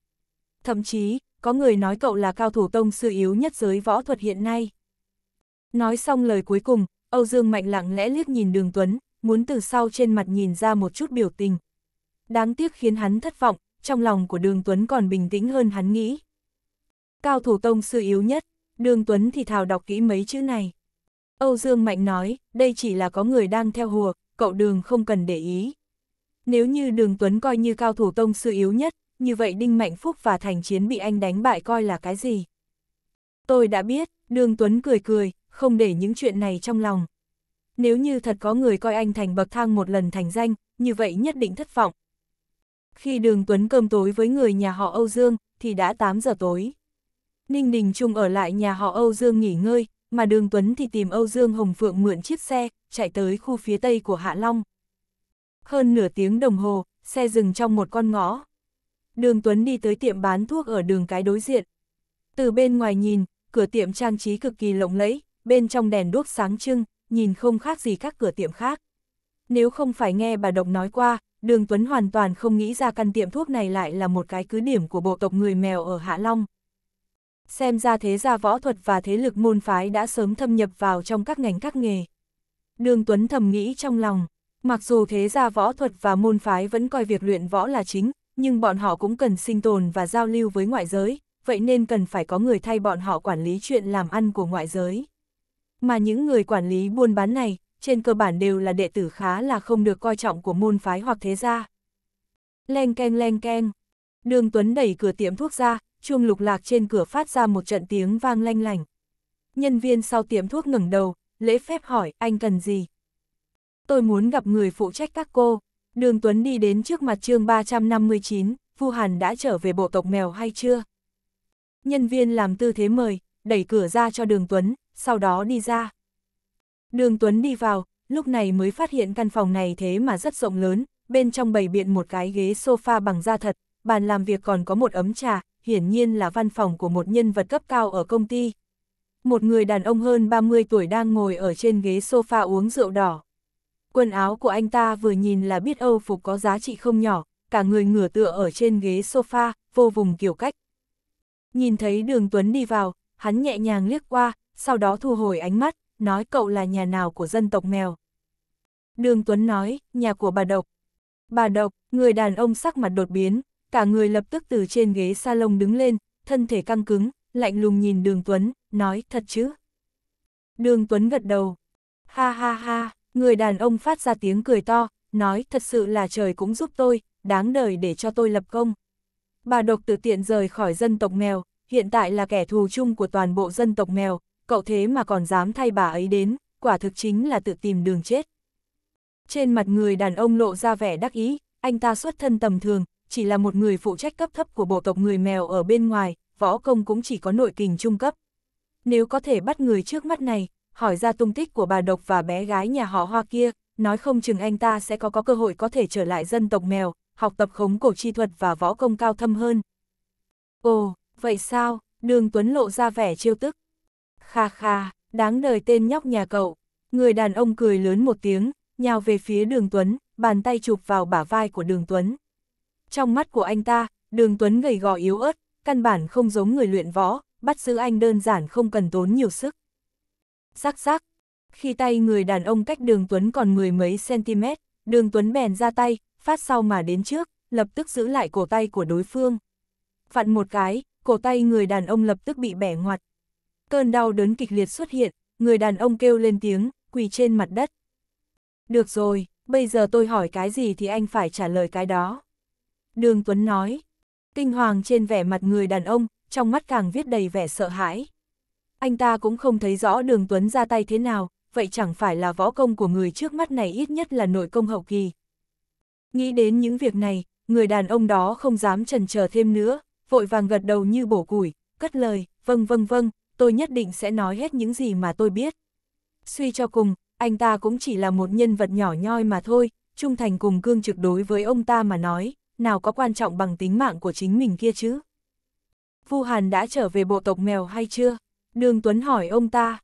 Thậm chí, có người nói cậu là cao thủ tông sư yếu nhất giới võ thuật hiện nay. Nói xong lời cuối cùng, Âu Dương Mạnh lặng lẽ liếc nhìn Đường Tuấn, muốn từ sau trên mặt nhìn ra một chút biểu tình. Đáng tiếc khiến hắn thất vọng, trong lòng của Đường Tuấn còn bình tĩnh hơn hắn nghĩ. Cao thủ tông sư yếu nhất, Đường Tuấn thì thào đọc kỹ mấy chữ này. Âu Dương Mạnh nói, đây chỉ là có người đang theo hùa, cậu đường không cần để ý. Nếu như đường Tuấn coi như cao thủ tông sư yếu nhất, như vậy Đinh Mạnh Phúc và Thành Chiến bị anh đánh bại coi là cái gì? Tôi đã biết, đường Tuấn cười cười, không để những chuyện này trong lòng. Nếu như thật có người coi anh thành bậc thang một lần thành danh, như vậy nhất định thất vọng. Khi đường Tuấn cơm tối với người nhà họ Âu Dương, thì đã 8 giờ tối. Ninh Đình Trung ở lại nhà họ Âu Dương nghỉ ngơi, mà Đường Tuấn thì tìm Âu Dương Hồng Phượng mượn chiếc xe, chạy tới khu phía tây của Hạ Long. Hơn nửa tiếng đồng hồ, xe dừng trong một con ngõ. Đường Tuấn đi tới tiệm bán thuốc ở đường cái đối diện. Từ bên ngoài nhìn, cửa tiệm trang trí cực kỳ lộng lẫy, bên trong đèn đuốc sáng trưng, nhìn không khác gì các cửa tiệm khác. Nếu không phải nghe bà Độc nói qua, Đường Tuấn hoàn toàn không nghĩ ra căn tiệm thuốc này lại là một cái cứ điểm của bộ tộc người mèo ở Hạ Long. Xem ra thế gia võ thuật và thế lực môn phái đã sớm thâm nhập vào trong các ngành các nghề. Đường Tuấn thầm nghĩ trong lòng, mặc dù thế gia võ thuật và môn phái vẫn coi việc luyện võ là chính, nhưng bọn họ cũng cần sinh tồn và giao lưu với ngoại giới, vậy nên cần phải có người thay bọn họ quản lý chuyện làm ăn của ngoại giới. Mà những người quản lý buôn bán này, trên cơ bản đều là đệ tử khá là không được coi trọng của môn phái hoặc thế gia. Leng keng leng keng, đường Tuấn đẩy cửa tiệm thuốc ra, chuông lục lạc trên cửa phát ra một trận tiếng vang lanh lành. Nhân viên sau tiệm thuốc ngẩng đầu, lễ phép hỏi, anh cần gì? Tôi muốn gặp người phụ trách các cô. Đường Tuấn đi đến trước mặt chương 359, Vu Hàn đã trở về bộ tộc mèo hay chưa? Nhân viên làm tư thế mời, đẩy cửa ra cho Đường Tuấn, sau đó đi ra. Đường Tuấn đi vào, lúc này mới phát hiện căn phòng này thế mà rất rộng lớn, bên trong bày biện một cái ghế sofa bằng da thật, bàn làm việc còn có một ấm trà, hiển nhiên là văn phòng của một nhân vật cấp cao ở công ty. Một người đàn ông hơn 30 tuổi đang ngồi ở trên ghế sofa uống rượu đỏ. Quần áo của anh ta vừa nhìn là biết Âu phục có giá trị không nhỏ, cả người ngửa tựa ở trên ghế sofa, vô vùng kiểu cách. Nhìn thấy đường Tuấn đi vào, hắn nhẹ nhàng liếc qua, sau đó thu hồi ánh mắt, nói cậu là nhà nào của dân tộc mèo. Đường Tuấn nói, nhà của bà Độc. Bà Độc, người đàn ông sắc mặt đột biến, cả người lập tức từ trên ghế salon đứng lên, thân thể căng cứng, lạnh lùng nhìn Đường Tuấn, nói thật chứ. Đường Tuấn gật đầu. Ha ha ha, người đàn ông phát ra tiếng cười to, nói thật sự là trời cũng giúp tôi, đáng đời để cho tôi lập công. Bà độc tự tiện rời khỏi dân tộc mèo, hiện tại là kẻ thù chung của toàn bộ dân tộc mèo, cậu thế mà còn dám thay bà ấy đến, quả thực chính là tự tìm đường chết. Trên mặt người đàn ông lộ ra vẻ đắc ý, anh ta xuất thân tầm thường, chỉ là một người phụ trách cấp thấp của bộ tộc người mèo ở bên ngoài, võ công cũng chỉ có nội kình trung cấp. Nếu có thể bắt người trước mắt này, hỏi ra tung tích của bà độc và bé gái nhà họ hoa kia, nói không chừng anh ta sẽ có có cơ hội có thể trở lại dân tộc mèo, học tập khống cổ chi thuật và võ công cao thâm hơn. Ồ, vậy sao? Đường Tuấn lộ ra vẻ trêu tức. Kha kha, đáng đời tên nhóc nhà cậu. Người đàn ông cười lớn một tiếng, nhào về phía đường Tuấn, bàn tay chụp vào bả vai của đường Tuấn. Trong mắt của anh ta, đường Tuấn gầy gò yếu ớt, căn bản không giống người luyện võ, bắt giữ anh đơn giản không cần tốn nhiều sức. Rắc rắc, khi tay người đàn ông cách đường Tuấn còn mười mấy cm, đường Tuấn bèn ra tay, phát sau mà đến trước, lập tức giữ lại cổ tay của đối phương. Vặn một cái, cổ tay người đàn ông lập tức bị bẻ ngoặt. Cơn đau đớn kịch liệt xuất hiện, người đàn ông kêu lên tiếng, quỳ trên mặt đất. Được rồi, bây giờ tôi hỏi cái gì thì anh phải trả lời cái đó. Đường Tuấn nói. Kinh hoàng trên vẻ mặt người đàn ông, trong mắt càng viết đầy vẻ sợ hãi. Anh ta cũng không thấy rõ đường Tuấn ra tay thế nào, vậy chẳng phải là võ công của người trước mắt này ít nhất là nội công hậu kỳ. Nghĩ đến những việc này, người đàn ông đó không dám trần chờ thêm nữa, vội vàng gật đầu như bổ củi, cất lời, vâng vâng vâng, tôi nhất định sẽ nói hết những gì mà tôi biết. Suy cho cùng, anh ta cũng chỉ là một nhân vật nhỏ nhoi mà thôi, trung thành cùng cương trực đối với ông ta mà nói, nào có quan trọng bằng tính mạng của chính mình kia chứ? Vu Hàn đã trở về bộ tộc mèo hay chưa? Đường Tuấn hỏi ông ta.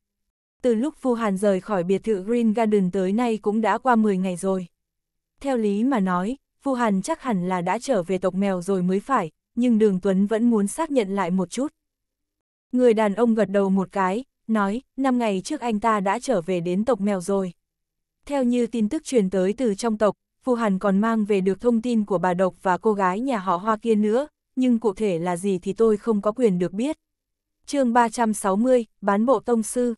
Từ lúc Vu Hàn rời khỏi biệt thự Green Garden tới nay cũng đã qua 10 ngày rồi. Theo lý mà nói, Vu Hàn chắc hẳn là đã trở về tộc mèo rồi mới phải, nhưng Đường Tuấn vẫn muốn xác nhận lại một chút. Người đàn ông gật đầu một cái, nói, năm ngày trước anh ta đã trở về đến tộc mèo rồi. Theo như tin tức truyền tới từ trong tộc, Phù Hàn còn mang về được thông tin của bà Độc và cô gái nhà họ Hoa kia nữa, nhưng cụ thể là gì thì tôi không có quyền được biết. chương 360, Bán Bộ Tông Sư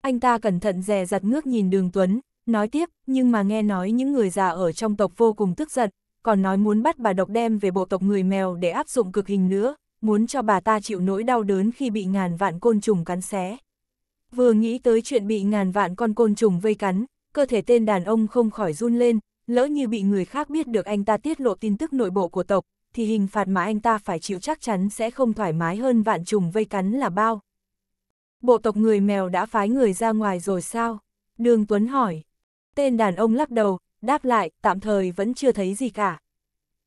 Anh ta cẩn thận dè dặt ngước nhìn Đường Tuấn, nói tiếp, nhưng mà nghe nói những người già ở trong tộc vô cùng tức giận, còn nói muốn bắt bà Độc đem về bộ tộc người mèo để áp dụng cực hình nữa, muốn cho bà ta chịu nỗi đau đớn khi bị ngàn vạn côn trùng cắn xé. Vừa nghĩ tới chuyện bị ngàn vạn con côn trùng vây cắn, cơ thể tên đàn ông không khỏi run lên, lỡ như bị người khác biết được anh ta tiết lộ tin tức nội bộ của tộc, thì hình phạt mà anh ta phải chịu chắc chắn sẽ không thoải mái hơn vạn trùng vây cắn là bao. Bộ tộc người mèo đã phái người ra ngoài rồi sao? Đường Tuấn hỏi. Tên đàn ông lắc đầu, đáp lại, tạm thời vẫn chưa thấy gì cả.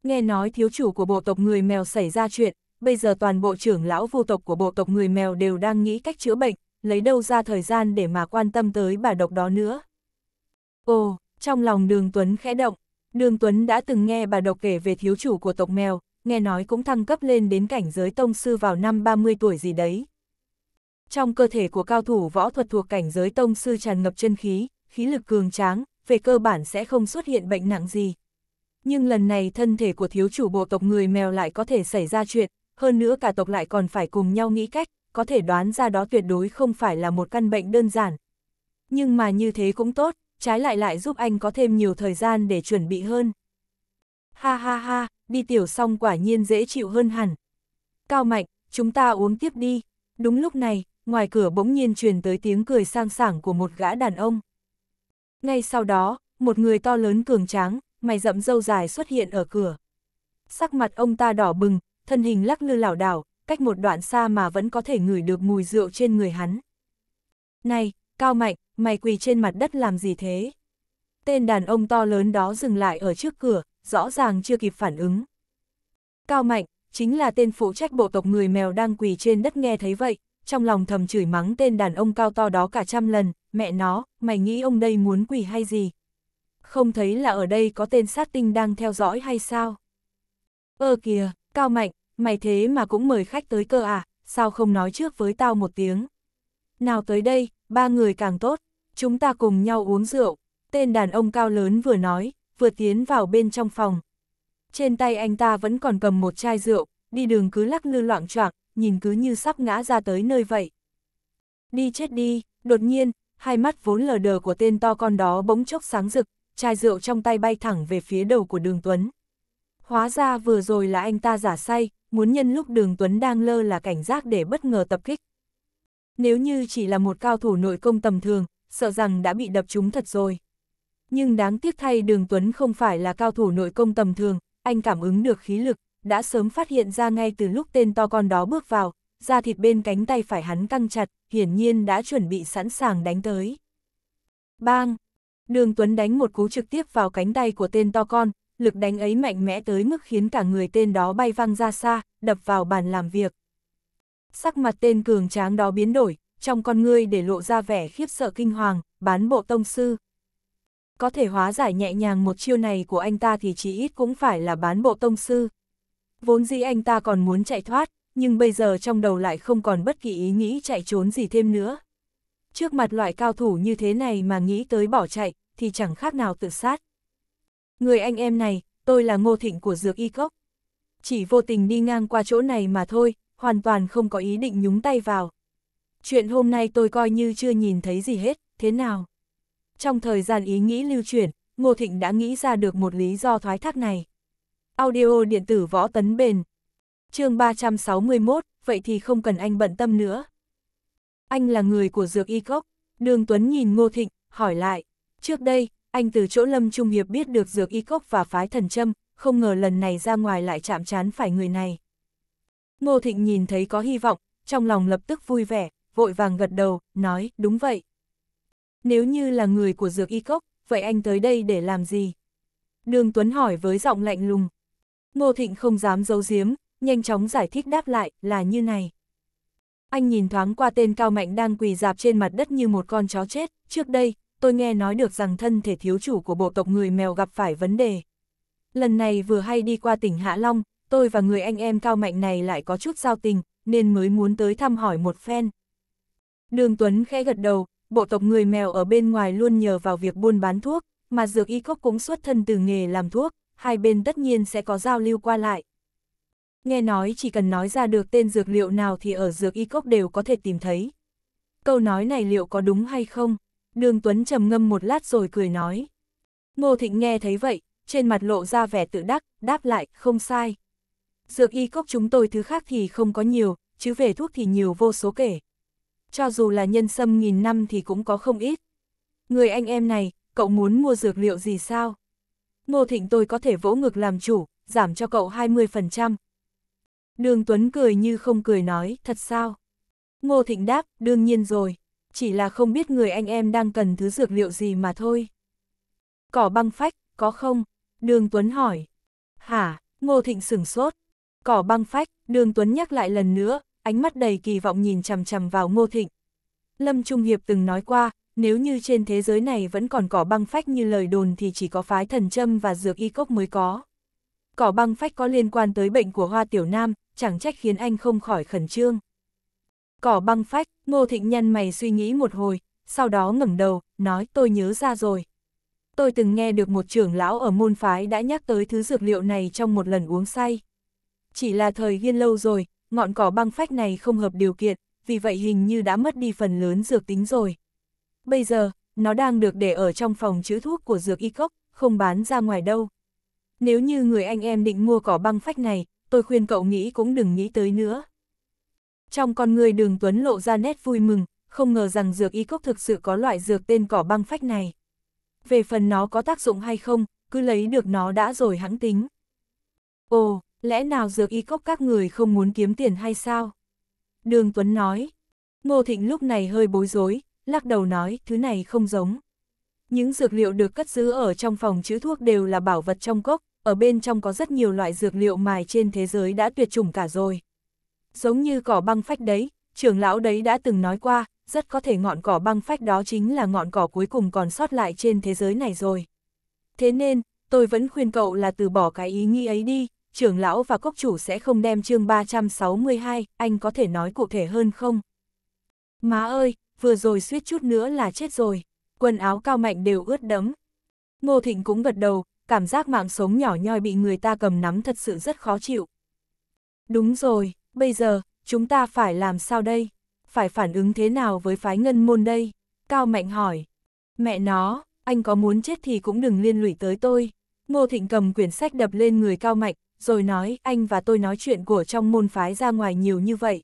Nghe nói thiếu chủ của bộ tộc người mèo xảy ra chuyện, bây giờ toàn bộ trưởng lão vô tộc của bộ tộc người mèo đều đang nghĩ cách chữa bệnh, lấy đâu ra thời gian để mà quan tâm tới bà độc đó nữa. Ồ, trong lòng đường Tuấn khẽ động, đường Tuấn đã từng nghe bà độc kể về thiếu chủ của tộc mèo, nghe nói cũng thăng cấp lên đến cảnh giới tông sư vào năm 30 tuổi gì đấy. Trong cơ thể của cao thủ võ thuật thuộc cảnh giới tông sư tràn ngập chân khí, khí lực cường tráng, về cơ bản sẽ không xuất hiện bệnh nặng gì. Nhưng lần này thân thể của thiếu chủ bộ tộc người mèo lại có thể xảy ra chuyện, hơn nữa cả tộc lại còn phải cùng nhau nghĩ cách, có thể đoán ra đó tuyệt đối không phải là một căn bệnh đơn giản. Nhưng mà như thế cũng tốt, trái lại lại giúp anh có thêm nhiều thời gian để chuẩn bị hơn. Ha ha ha, đi tiểu xong quả nhiên dễ chịu hơn hẳn. Cao Mạnh, chúng ta uống tiếp đi. Đúng lúc này, ngoài cửa bỗng nhiên truyền tới tiếng cười sang sảng của một gã đàn ông. Ngay sau đó, một người to lớn cường tráng, mày rậm râu dài xuất hiện ở cửa. Sắc mặt ông ta đỏ bừng, thân hình lắc lư lảo đảo, cách một đoạn xa mà vẫn có thể ngửi được mùi rượu trên người hắn. Này, Cao Mạnh, mày quỳ trên mặt đất làm gì thế? Tên đàn ông to lớn đó dừng lại ở trước cửa, rõ ràng chưa kịp phản ứng. Cao Mạnh, chính là tên phụ trách bộ tộc người mèo đang quỳ trên đất nghe thấy vậy, trong lòng thầm chửi mắng tên đàn ông cao to đó cả trăm lần, mẹ nó, mày nghĩ ông đây muốn quỳ hay gì? Không thấy là ở đây có tên sát tinh đang theo dõi hay sao? Ơ kìa, Cao Mạnh, mày thế mà cũng mời khách tới cơ à, sao không nói trước với tao một tiếng? Nào tới đây, ba người càng tốt, chúng ta cùng nhau uống rượu, tên đàn ông cao lớn vừa nói, vừa tiến vào bên trong phòng. Trên tay anh ta vẫn còn cầm một chai rượu, đi đường cứ lắc lư loạn choạng, nhìn cứ như sắp ngã ra tới nơi vậy. Đi chết đi, đột nhiên, hai mắt vốn lờ đờ của tên to con đó bỗng chốc sáng rực, chai rượu trong tay bay thẳng về phía đầu của đường Tuấn. Hóa ra vừa rồi là anh ta giả say, muốn nhân lúc đường Tuấn đang lơ là cảnh giác để bất ngờ tập kích, nếu như chỉ là một cao thủ nội công tầm thường, sợ rằng đã bị đập trúng thật rồi. Nhưng đáng tiếc thay Đường Tuấn không phải là cao thủ nội công tầm thường, anh cảm ứng được khí lực, đã sớm phát hiện ra ngay từ lúc tên to con đó bước vào, da thịt bên cánh tay phải hắn căng chặt, hiển nhiên đã chuẩn bị sẵn sàng đánh tới. Bang! Đường Tuấn đánh một cú trực tiếp vào cánh tay của tên to con, lực đánh ấy mạnh mẽ tới mức khiến cả người tên đó bay văng ra xa, đập vào bàn làm việc. Sắc mặt tên cường tráng đó biến đổi, trong con ngươi để lộ ra vẻ khiếp sợ kinh hoàng, bán bộ tông sư. Có thể hóa giải nhẹ nhàng một chiêu này của anh ta thì chỉ ít cũng phải là bán bộ tông sư. Vốn dĩ anh ta còn muốn chạy thoát, nhưng bây giờ trong đầu lại không còn bất kỳ ý nghĩ chạy trốn gì thêm nữa. Trước mặt loại cao thủ như thế này mà nghĩ tới bỏ chạy, thì chẳng khác nào tự sát. Người anh em này, tôi là ngô thịnh của dược y cốc. Chỉ vô tình đi ngang qua chỗ này mà thôi, hoàn toàn không có ý định nhúng tay vào. Chuyện hôm nay tôi coi như chưa nhìn thấy gì hết, thế nào? Trong thời gian ý nghĩ lưu chuyển, Ngô Thịnh đã nghĩ ra được một lý do thoái thác này. Audio điện tử võ tấn bền. chương 361, vậy thì không cần anh bận tâm nữa. Anh là người của Dược Y Cốc. Đường Tuấn nhìn Ngô Thịnh, hỏi lại. Trước đây, anh từ chỗ Lâm Trung Hiệp biết được Dược Y Cốc và phái thần châm, không ngờ lần này ra ngoài lại chạm trán phải người này. Ngô Thịnh nhìn thấy có hy vọng, trong lòng lập tức vui vẻ, vội vàng gật đầu, nói, đúng vậy. Nếu như là người của dược y cốc, vậy anh tới đây để làm gì? Đường Tuấn hỏi với giọng lạnh lùng. Ngô Thịnh không dám giấu giếm, nhanh chóng giải thích đáp lại, là như này. Anh nhìn thoáng qua tên Cao Mạnh đang quỳ dạp trên mặt đất như một con chó chết, trước đây, tôi nghe nói được rằng thân thể thiếu chủ của bộ tộc người mèo gặp phải vấn đề. Lần này vừa hay đi qua tỉnh Hạ Long, tôi và người anh em cao mạnh này lại có chút giao tình, nên mới muốn tới thăm hỏi một phen. Đường Tuấn khẽ gật đầu, bộ tộc người mèo ở bên ngoài luôn nhờ vào việc buôn bán thuốc, mà dược y cốc cũng xuất thân từ nghề làm thuốc, hai bên tất nhiên sẽ có giao lưu qua lại. Nghe nói chỉ cần nói ra được tên dược liệu nào thì ở dược y cốc đều có thể tìm thấy. Câu nói này liệu có đúng hay không? Đường Tuấn trầm ngâm một lát rồi cười nói. Ngô Thịnh nghe thấy vậy, trên mặt lộ ra vẻ tự đắc, đáp lại, không sai. Dược y cốc chúng tôi thứ khác thì không có nhiều, chứ về thuốc thì nhiều vô số kể. Cho dù là nhân sâm nghìn năm thì cũng có không ít. Người anh em này, cậu muốn mua dược liệu gì sao? Ngô Thịnh tôi có thể vỗ ngực làm chủ, giảm cho cậu 20%. Đường Tuấn cười như không cười nói, thật sao? Ngô Thịnh đáp, đương nhiên rồi, chỉ là không biết người anh em đang cần thứ dược liệu gì mà thôi. Cỏ băng phách, có không? Đường Tuấn hỏi. Hả, Ngô Thịnh sửng sốt, Cỏ băng phách, đường Tuấn nhắc lại lần nữa, ánh mắt đầy kỳ vọng nhìn chằm chằm vào Ngô Thịnh. Lâm Trung Hiệp từng nói qua, nếu như trên thế giới này vẫn còn cỏ băng phách như lời đồn thì chỉ có phái thần châm và dược y cốc mới có. Cỏ băng phách có liên quan tới bệnh của hoa tiểu nam, chẳng trách khiến anh không khỏi khẩn trương. Cỏ băng phách, Ngô Thịnh nhăn mày suy nghĩ một hồi, sau đó ngẩng đầu, nói tôi nhớ ra rồi. Tôi từng nghe được một trưởng lão ở môn phái đã nhắc tới thứ dược liệu này trong một lần uống say chỉ là thời gian lâu rồi, ngọn cỏ băng phách này không hợp điều kiện, vì vậy hình như đã mất đi phần lớn dược tính rồi. Bây giờ, nó đang được để ở trong phòng chữ thuốc của dược y cốc, không bán ra ngoài đâu. Nếu như người anh em định mua cỏ băng phách này, tôi khuyên cậu nghĩ cũng đừng nghĩ tới nữa. Trong con người đường Tuấn lộ ra nét vui mừng, không ngờ rằng dược y cốc thực sự có loại dược tên cỏ băng phách này. Về phần nó có tác dụng hay không, cứ lấy được nó đã rồi hãng tính. Ồ, lẽ nào dược y cốc các người không muốn kiếm tiền hay sao? Đường Tuấn nói, Ngô Thịnh lúc này hơi bối rối, lắc đầu nói, thứ này không giống. Những dược liệu được cất giữ ở trong phòng chữ thuốc đều là bảo vật trong cốc, ở bên trong có rất nhiều loại dược liệu mài trên thế giới đã tuyệt chủng cả rồi. Giống như cỏ băng phách đấy, trưởng lão đấy đã từng nói qua, rất có thể ngọn cỏ băng phách đó chính là ngọn cỏ cuối cùng còn sót lại trên thế giới này rồi. Thế nên, tôi vẫn khuyên cậu là từ bỏ cái ý nghĩ ấy đi, trưởng lão và cốc chủ sẽ không đem chương 362, anh có thể nói cụ thể hơn không? Má ơi, vừa rồi suýt chút nữa là chết rồi, quần áo cao mạnh đều ướt đẫm. Ngô Thịnh cũng gật đầu, cảm giác mạng sống nhỏ nhoi bị người ta cầm nắm thật sự rất khó chịu. Đúng rồi, bây giờ, chúng ta phải làm sao đây? Phải phản ứng thế nào với phái ngân môn đây? Cao Mạnh hỏi. Mẹ nó, anh có muốn chết thì cũng đừng liên lụy tới tôi. Ngô Thịnh cầm quyển sách đập lên người Cao Mạnh, rồi nói, anh và tôi nói chuyện của trong môn phái ra ngoài nhiều như vậy.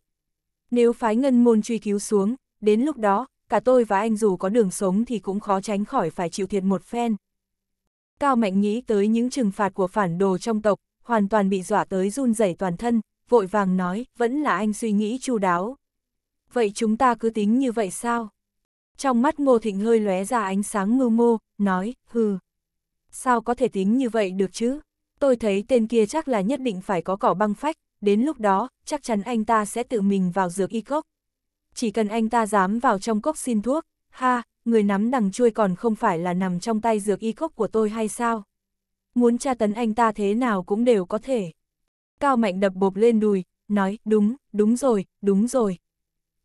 Nếu phái ngân môn truy cứu xuống, đến lúc đó, cả tôi và anh dù có đường sống thì cũng khó tránh khỏi phải chịu thiệt một phen. Cao Mạnh nghĩ tới những trừng phạt của phản đồ trong tộc, hoàn toàn bị dọa tới run rẩy toàn thân, vội vàng nói, vẫn là anh suy nghĩ chu đáo. Vậy chúng ta cứ tính như vậy sao? Trong mắt Ngô Thịnh hơi lóe ra ánh sáng mưu mô, nói, hừ. Sao có thể tính như vậy được chứ? tôi thấy tên kia chắc là nhất định phải có cỏ băng phách, đến lúc đó, chắc chắn anh ta sẽ tự mình vào dược y cốc. Chỉ cần anh ta dám vào trong cốc xin thuốc, ha, người nắm đằng chui còn không phải là nằm trong tay dược y cốc của tôi hay sao? Muốn tra tấn anh ta thế nào cũng đều có thể. Cao Mạnh đập bộp lên đùi, nói, đúng, đúng rồi, đúng rồi.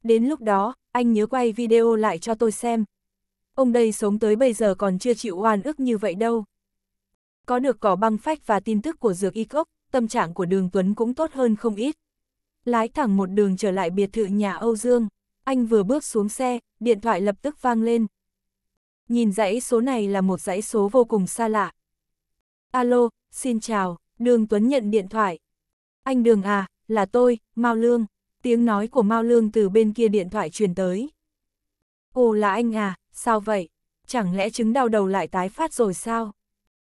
Đến lúc đó, anh nhớ quay video lại cho tôi xem. Ông đây sống tới bây giờ còn chưa chịu oan ức như vậy đâu. Có được cỏ băng phách và tin tức của dược y cốc, tâm trạng của đường Tuấn cũng tốt hơn không ít. Lái thẳng một đường trở lại biệt thự nhà Âu Dương, anh vừa bước xuống xe, điện thoại lập tức vang lên. Nhìn dãy số này là một dãy số vô cùng xa lạ. Alo, xin chào, đường Tuấn nhận điện thoại. Anh đường à, là tôi, Mao Lương. Tiếng nói của Mao Lương từ bên kia điện thoại truyền tới. Ồ là anh à, sao vậy? Chẳng lẽ chứng đau đầu lại tái phát rồi sao?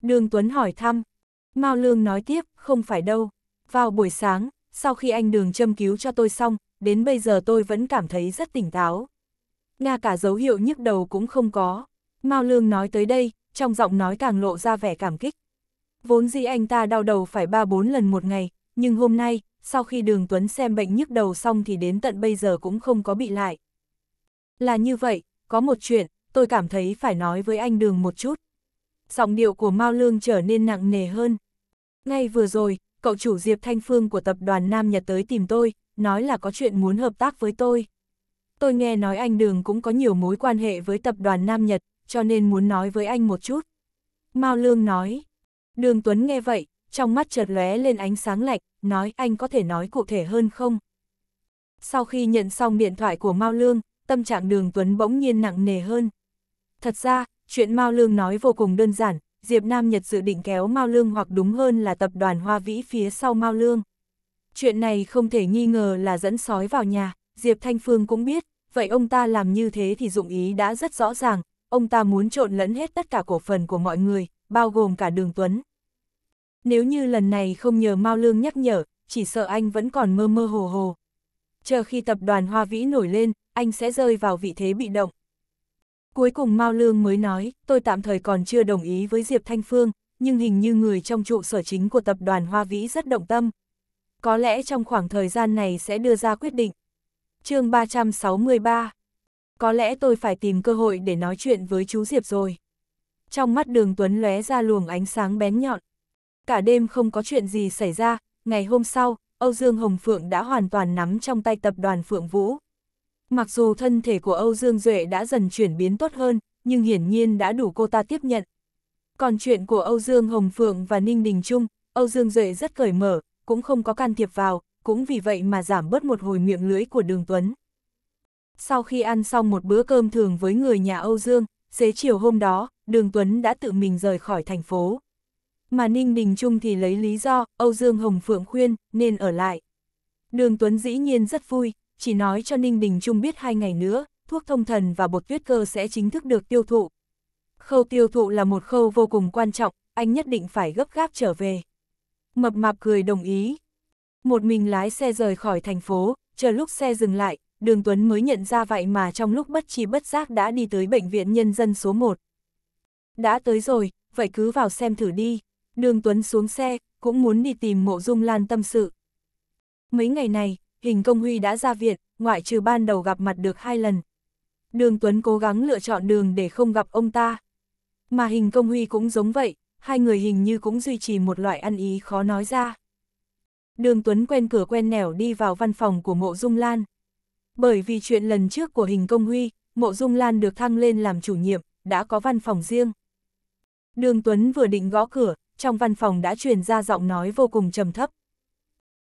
Đường Tuấn hỏi thăm. Mao Lương nói tiếp, không phải đâu. Vào buổi sáng, sau khi anh Đường châm cứu cho tôi xong, đến bây giờ tôi vẫn cảm thấy rất tỉnh táo. Nga cả dấu hiệu nhức đầu cũng không có. Mao Lương nói tới đây, trong giọng nói càng lộ ra vẻ cảm kích. Vốn dĩ anh ta đau đầu phải ba bốn lần một ngày, nhưng hôm nay, sau khi Đường Tuấn xem bệnh nhức đầu xong thì đến tận bây giờ cũng không có bị lại. Là như vậy, có một chuyện, tôi cảm thấy phải nói với anh Đường một chút giọng điệu của Mao Lương trở nên nặng nề hơn. Ngay vừa rồi, cậu chủ Diệp Thanh Phương của tập đoàn Nam Nhật tới tìm tôi, nói là có chuyện muốn hợp tác với tôi. Tôi nghe nói anh Đường cũng có nhiều mối quan hệ với tập đoàn Nam Nhật, cho nên muốn nói với anh một chút. Mao Lương nói. Đường Tuấn nghe vậy, trong mắt chợt lóe lên ánh sáng lạnh, nói anh có thể nói cụ thể hơn không? Sau khi nhận xong điện thoại của Mao Lương, tâm trạng Đường Tuấn bỗng nhiên nặng nề hơn. Thật ra, Chuyện Mao Lương nói vô cùng đơn giản, Diệp Nam Nhật dự định kéo Mao Lương hoặc đúng hơn là tập đoàn Hoa Vĩ phía sau Mao Lương. Chuyện này không thể nghi ngờ là dẫn sói vào nhà, Diệp Thanh Phương cũng biết, vậy ông ta làm như thế thì dụng ý đã rất rõ ràng, ông ta muốn trộn lẫn hết tất cả cổ phần của mọi người, bao gồm cả đường Tuấn. Nếu như lần này không nhờ Mao Lương nhắc nhở, chỉ sợ anh vẫn còn mơ mơ hồ hồ. Chờ khi tập đoàn Hoa Vĩ nổi lên, anh sẽ rơi vào vị thế bị động. Cuối cùng Mao Lương mới nói, tôi tạm thời còn chưa đồng ý với Diệp Thanh Phương, nhưng hình như người trong trụ sở chính của tập đoàn Hoa Vĩ rất động tâm. Có lẽ trong khoảng thời gian này sẽ đưa ra quyết định. chương 363 Có lẽ tôi phải tìm cơ hội để nói chuyện với chú Diệp rồi. Trong mắt đường Tuấn lóe ra luồng ánh sáng bén nhọn. Cả đêm không có chuyện gì xảy ra, ngày hôm sau, Âu Dương Hồng Phượng đã hoàn toàn nắm trong tay tập đoàn Phượng Vũ. Mặc dù thân thể của Âu Dương Duệ đã dần chuyển biến tốt hơn, nhưng hiển nhiên đã đủ cô ta tiếp nhận. Còn chuyện của Âu Dương Hồng Phượng và Ninh Đình Trung, Âu Dương Duệ rất cởi mở, cũng không có can thiệp vào, cũng vì vậy mà giảm bớt một hồi miệng lưỡi của Đường Tuấn. Sau khi ăn xong một bữa cơm thường với người nhà Âu Dương, xế chiều hôm đó, Đường Tuấn đã tự mình rời khỏi thành phố. Mà Ninh Đình Trung thì lấy lý do Âu Dương Hồng Phượng khuyên nên ở lại. Đường Tuấn dĩ nhiên rất vui, chỉ nói cho Ninh Đình Trung biết hai ngày nữa, thuốc thông thần và bột tuyết cơ sẽ chính thức được tiêu thụ. Khâu tiêu thụ là một khâu vô cùng quan trọng, anh nhất định phải gấp gáp trở về. Mập mạp cười đồng ý. Một mình lái xe rời khỏi thành phố, chờ lúc xe dừng lại, Đường Tuấn mới nhận ra vậy mà trong lúc bất chi bất giác đã đi tới bệnh viện nhân dân số 1. Đã tới rồi, vậy cứ vào xem thử đi. Đường Tuấn xuống xe, cũng muốn đi tìm mộ dung lan tâm sự. Mấy ngày này, hình công huy đã ra viện, ngoại trừ ban đầu gặp mặt được hai lần. Đường Tuấn cố gắng lựa chọn đường để không gặp ông ta. Mà hình công huy cũng giống vậy, hai người hình như cũng duy trì một loại ăn ý khó nói ra. Đường Tuấn quen cửa quen nẻo đi vào văn phòng của mộ Dung Lan. Bởi vì chuyện lần trước của hình công huy, mộ Dung Lan được thăng lên làm chủ nhiệm, đã có văn phòng riêng. Đường Tuấn vừa định gõ cửa, trong văn phòng đã truyền ra giọng nói vô cùng trầm thấp.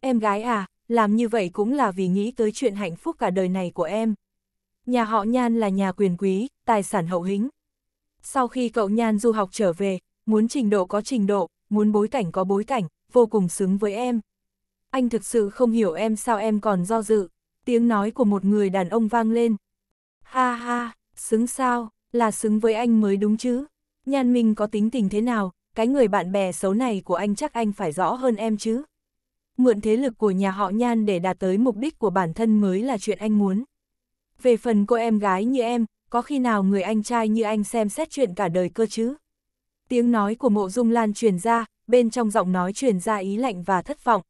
Em gái à, làm như vậy cũng là vì nghĩ tới chuyện hạnh phúc cả đời này của em. Nhà họ Nhan là nhà quyền quý, tài sản hậu hĩnh. Sau khi cậu Nhan du học trở về, muốn trình độ có trình độ, muốn bối cảnh có bối cảnh, vô cùng xứng với em. Anh thực sự không hiểu em sao em còn do dự, tiếng nói của một người đàn ông vang lên. Ha ha, xứng sao, là xứng với anh mới đúng chứ. Nhan Minh có tính tình thế nào, cái người bạn bè xấu này của anh chắc anh phải rõ hơn em chứ mượn thế lực của nhà họ Nhan để đạt tới mục đích của bản thân mới là chuyện anh muốn. Về phần cô em gái như em, có khi nào người anh trai như anh xem xét chuyện cả đời cơ chứ? Tiếng nói của mộ dung lan truyền ra, bên trong giọng nói truyền ra ý lạnh và thất vọng.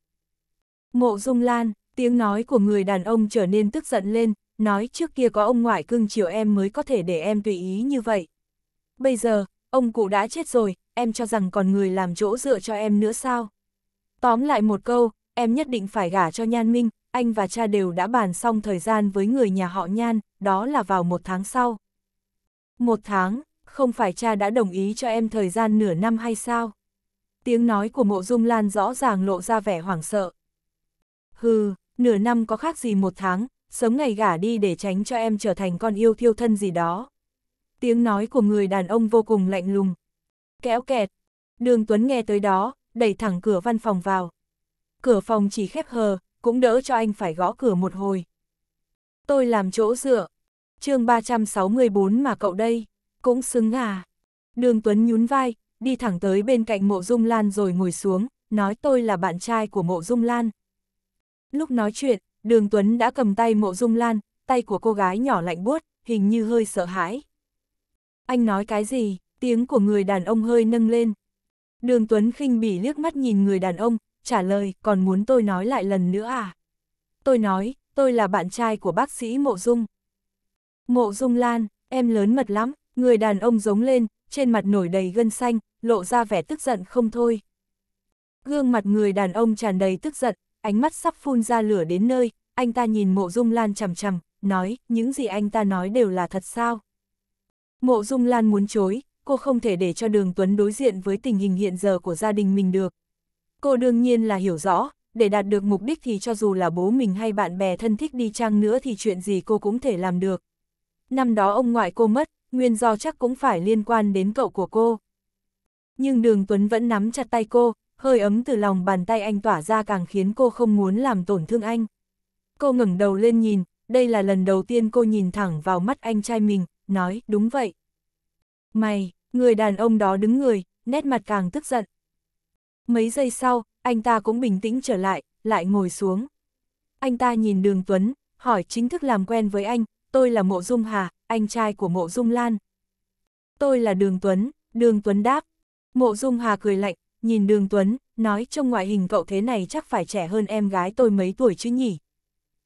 Mộ dung lan, tiếng nói của người đàn ông trở nên tức giận lên, nói trước kia có ông ngoại cưng chiều em mới có thể để em tùy ý như vậy. Bây giờ, ông cụ đã chết rồi, em cho rằng còn người làm chỗ dựa cho em nữa sao? Tóm lại một câu, em nhất định phải gả cho Nhan Minh, anh và cha đều đã bàn xong thời gian với người nhà họ Nhan, đó là vào một tháng sau. Một tháng, không phải cha đã đồng ý cho em thời gian nửa năm hay sao? Tiếng nói của mộ dung lan rõ ràng lộ ra vẻ hoảng sợ. Hừ, nửa năm có khác gì một tháng, sớm ngày gả đi để tránh cho em trở thành con yêu thiêu thân gì đó. Tiếng nói của người đàn ông vô cùng lạnh lùng. Kéo kẹt. Đường Tuấn nghe tới đó, đẩy thẳng cửa văn phòng vào cửa phòng chỉ khép hờ, cũng đỡ cho anh phải gõ cửa một hồi. Tôi làm chỗ dựa, chương 364 mà cậu đây, cũng xứng à. Đường Tuấn nhún vai, đi thẳng tới bên cạnh mộ dung lan rồi ngồi xuống, nói tôi là bạn trai của mộ dung lan. Lúc nói chuyện, đường Tuấn đã cầm tay mộ dung lan, tay của cô gái nhỏ lạnh buốt, hình như hơi sợ hãi. Anh nói cái gì, tiếng của người đàn ông hơi nâng lên. Đường Tuấn khinh bỉ liếc mắt nhìn người đàn ông, trả lời, còn muốn tôi nói lại lần nữa à? Tôi nói, tôi là bạn trai của bác sĩ Mộ Dung. Mộ Dung Lan, em lớn mật lắm, người đàn ông giống lên, trên mặt nổi đầy gân xanh, lộ ra vẻ tức giận không thôi. Gương mặt người đàn ông tràn đầy tức giận, ánh mắt sắp phun ra lửa đến nơi, anh ta nhìn Mộ Dung Lan chằm chằm, nói, những gì anh ta nói đều là thật sao? Mộ Dung Lan muốn chối, cô không thể để cho Đường Tuấn đối diện với tình hình hiện giờ của gia đình mình được, Cô đương nhiên là hiểu rõ, để đạt được mục đích thì cho dù là bố mình hay bạn bè thân thích đi chăng nữa thì chuyện gì cô cũng thể làm được. Năm đó ông ngoại cô mất, nguyên do chắc cũng phải liên quan đến cậu của cô. Nhưng đường Tuấn vẫn nắm chặt tay cô, hơi ấm từ lòng bàn tay anh tỏa ra càng khiến cô không muốn làm tổn thương anh. Cô ngẩng đầu lên nhìn, đây là lần đầu tiên cô nhìn thẳng vào mắt anh trai mình, nói, đúng vậy. Mày, người đàn ông đó đứng người, nét mặt càng tức giận. Mấy giây sau, anh ta cũng bình tĩnh trở lại, lại ngồi xuống. Anh ta nhìn đường Tuấn, hỏi chính thức làm quen với anh, tôi là Mộ Dung Hà, anh trai của Mộ Dung Lan. Tôi là Đường Tuấn, Đường Tuấn đáp. Mộ Dung Hà cười lạnh, nhìn Đường Tuấn, nói trong ngoại hình cậu thế này chắc phải trẻ hơn em gái tôi mấy tuổi chứ nhỉ.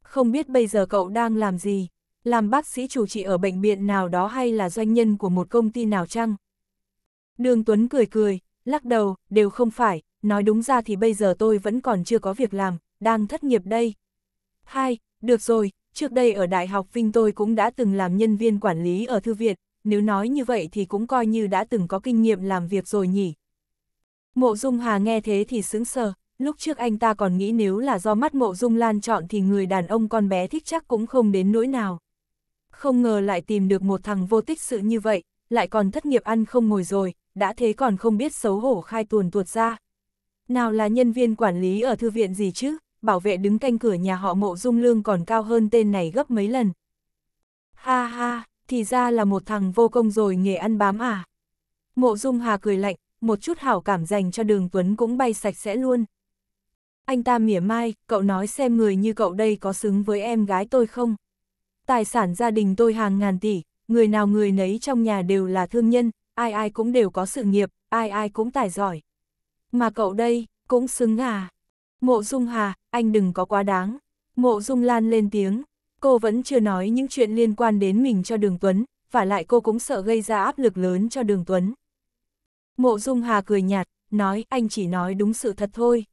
Không biết bây giờ cậu đang làm gì, làm bác sĩ chủ trị ở bệnh viện nào đó hay là doanh nhân của một công ty nào chăng? Đường Tuấn cười cười, lắc đầu, đều không phải, nói đúng ra thì bây giờ tôi vẫn còn chưa có việc làm, đang thất nghiệp đây. Hai, Được rồi, trước đây ở Đại học Vinh tôi cũng đã từng làm nhân viên quản lý ở thư viện, nếu nói như vậy thì cũng coi như đã từng có kinh nghiệm làm việc rồi nhỉ. Mộ Dung Hà nghe thế thì sững sờ, lúc trước anh ta còn nghĩ nếu là do mắt Mộ Dung Lan chọn thì người đàn ông con bé thích chắc cũng không đến nỗi nào. Không ngờ lại tìm được một thằng vô tích sự như vậy, lại còn thất nghiệp ăn không ngồi rồi, đã thế còn không biết xấu hổ khai tuồn tuột ra. Nào là nhân viên quản lý ở thư viện gì chứ, bảo vệ đứng canh cửa nhà họ mộ dung lương còn cao hơn tên này gấp mấy lần. Ha ha, thì ra là một thằng vô công rồi nghề ăn bám à. Mộ dung hà cười lạnh, một chút hảo cảm dành cho đường Tuấn cũng bay sạch sẽ luôn. Anh ta mỉa mai, cậu nói xem người như cậu đây có xứng với em gái tôi không? Tài sản gia đình tôi hàng ngàn tỷ, người nào người nấy trong nhà đều là thương nhân, ai ai cũng đều có sự nghiệp, ai ai cũng tài giỏi. Mà cậu đây, cũng xứng à. Mộ Dung Hà, anh đừng có quá đáng. Mộ Dung Lan lên tiếng, cô vẫn chưa nói những chuyện liên quan đến mình cho Đường Tuấn, và lại cô cũng sợ gây ra áp lực lớn cho Đường Tuấn. Mộ Dung Hà cười nhạt, nói anh chỉ nói đúng sự thật thôi.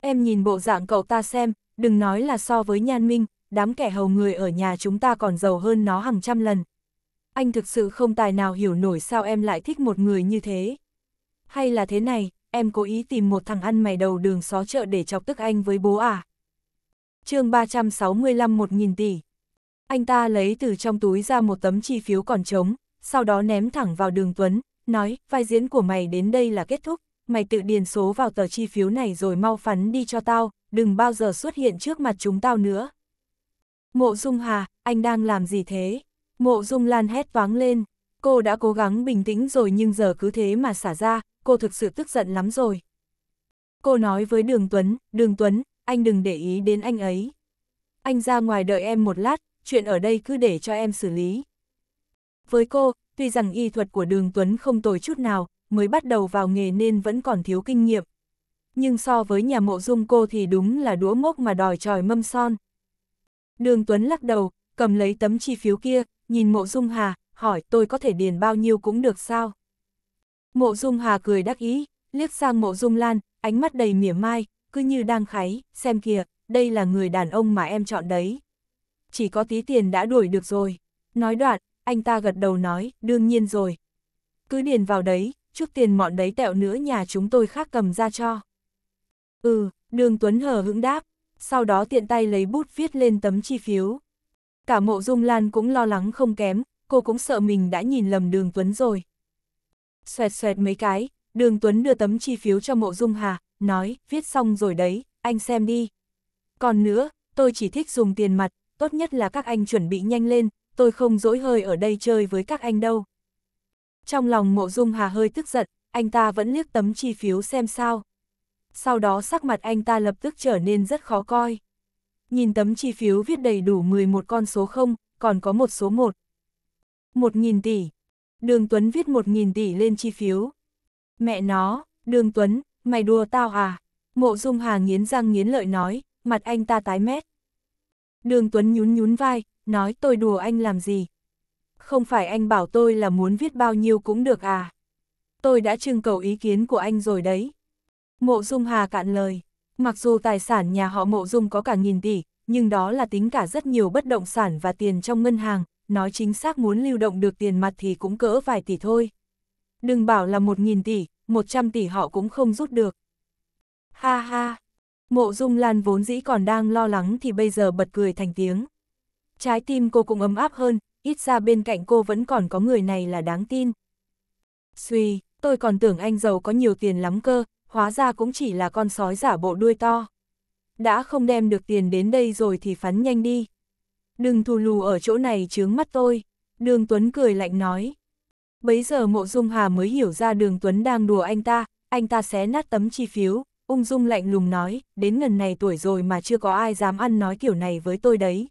Em nhìn bộ dạng cậu ta xem, đừng nói là so với Nhan Minh, đám kẻ hầu người ở nhà chúng ta còn giàu hơn nó hàng trăm lần. Anh thực sự không tài nào hiểu nổi sao em lại thích một người như thế. Hay là thế này, em cố ý tìm một thằng ăn mày đầu đường xó chợ để chọc tức anh với bố à. chương 365 một nghìn tỷ. Anh ta lấy từ trong túi ra một tấm chi phiếu còn trống, sau đó ném thẳng vào đường Tuấn, nói, vai diễn của mày đến đây là kết thúc, mày tự điền số vào tờ chi phiếu này rồi mau phắn đi cho tao, đừng bao giờ xuất hiện trước mặt chúng tao nữa. Mộ Dung Hà, anh đang làm gì thế? Mộ Dung Lan hét toáng lên, cô đã cố gắng bình tĩnh rồi nhưng giờ cứ thế mà xả ra, cô thực sự tức giận lắm rồi. Cô nói với Đường Tuấn, Đường Tuấn, anh đừng để ý đến anh ấy. Anh ra ngoài đợi em một lát, chuyện ở đây cứ để cho em xử lý. Với cô, tuy rằng y thuật của Đường Tuấn không tồi chút nào, mới bắt đầu vào nghề nên vẫn còn thiếu kinh nghiệm. Nhưng so với nhà mộ dung cô thì đúng là đũa mốc mà đòi tròi mâm son. Đường Tuấn lắc đầu, cầm lấy tấm chi phiếu kia, nhìn mộ dung hà, hỏi tôi có thể điền bao nhiêu cũng được sao? Mộ Dung Hà cười đắc ý, liếc sang Mộ Dung Lan, ánh mắt đầy mỉa mai, cứ như đang kháy, xem kìa, đây là người đàn ông mà em chọn đấy. Chỉ có tí tiền đã đuổi được rồi. Nói đoạn, anh ta gật đầu nói, đương nhiên rồi. Cứ điền vào đấy, chút tiền mọn đấy tẹo nữa nhà chúng tôi khác cầm ra cho. Ừ, đường Tuấn hờ hững đáp, sau đó tiện tay lấy bút viết lên tấm chi phiếu. Cả mộ dung lan cũng lo lắng không kém, cô cũng sợ mình đã nhìn lầm đường Tuấn rồi, xoẹt xoẹt mấy cái, đường Tuấn đưa tấm chi phiếu cho mộ dung hà, nói, viết xong rồi đấy, anh xem đi. Còn nữa, tôi chỉ thích dùng tiền mặt, tốt nhất là các anh chuẩn bị nhanh lên, tôi không dỗi hơi ở đây chơi với các anh đâu. Trong lòng mộ dung hà hơi tức giận, anh ta vẫn liếc tấm chi phiếu xem sao. Sau đó sắc mặt anh ta lập tức trở nên rất khó coi. Nhìn tấm chi phiếu viết đầy đủ 11 con số không, còn có một số 1. 1.000 tỷ, Đường Tuấn viết 1.000 tỷ lên chi phiếu. Mẹ nó, Đường Tuấn, mày đùa tao à? Mộ Dung Hà nghiến răng nghiến lợi nói, mặt anh ta tái mét. Đường Tuấn nhún nhún vai, nói tôi đùa anh làm gì? Không phải anh bảo tôi là muốn viết bao nhiêu cũng được à? Tôi đã trưng cầu ý kiến của anh rồi đấy. Mộ Dung Hà cạn lời, mặc dù tài sản nhà họ Mộ Dung có cả nghìn tỷ, nhưng đó là tính cả rất nhiều bất động sản và tiền trong ngân hàng, nói chính xác muốn lưu động được tiền mặt thì cũng cỡ vài tỷ thôi. Đừng bảo là một nghìn tỷ, một trăm tỷ họ cũng không rút được. Ha ha, mộ dung lan vốn dĩ còn đang lo lắng thì bây giờ bật cười thành tiếng. Trái tim cô cũng ấm áp hơn, ít ra bên cạnh cô vẫn còn có người này là đáng tin. Suy, tôi còn tưởng anh giàu có nhiều tiền lắm cơ, hóa ra cũng chỉ là con sói giả bộ đuôi to. Đã không đem được tiền đến đây rồi thì phắn nhanh đi đừng thù lù ở chỗ này chướng mắt tôi, đường Tuấn cười lạnh nói. Bấy giờ mộ dung hà mới hiểu ra đường Tuấn đang đùa anh ta, anh ta xé nát tấm chi phiếu, ung dung lạnh lùng nói, đến ngần này tuổi rồi mà chưa có ai dám ăn nói kiểu này với tôi đấy.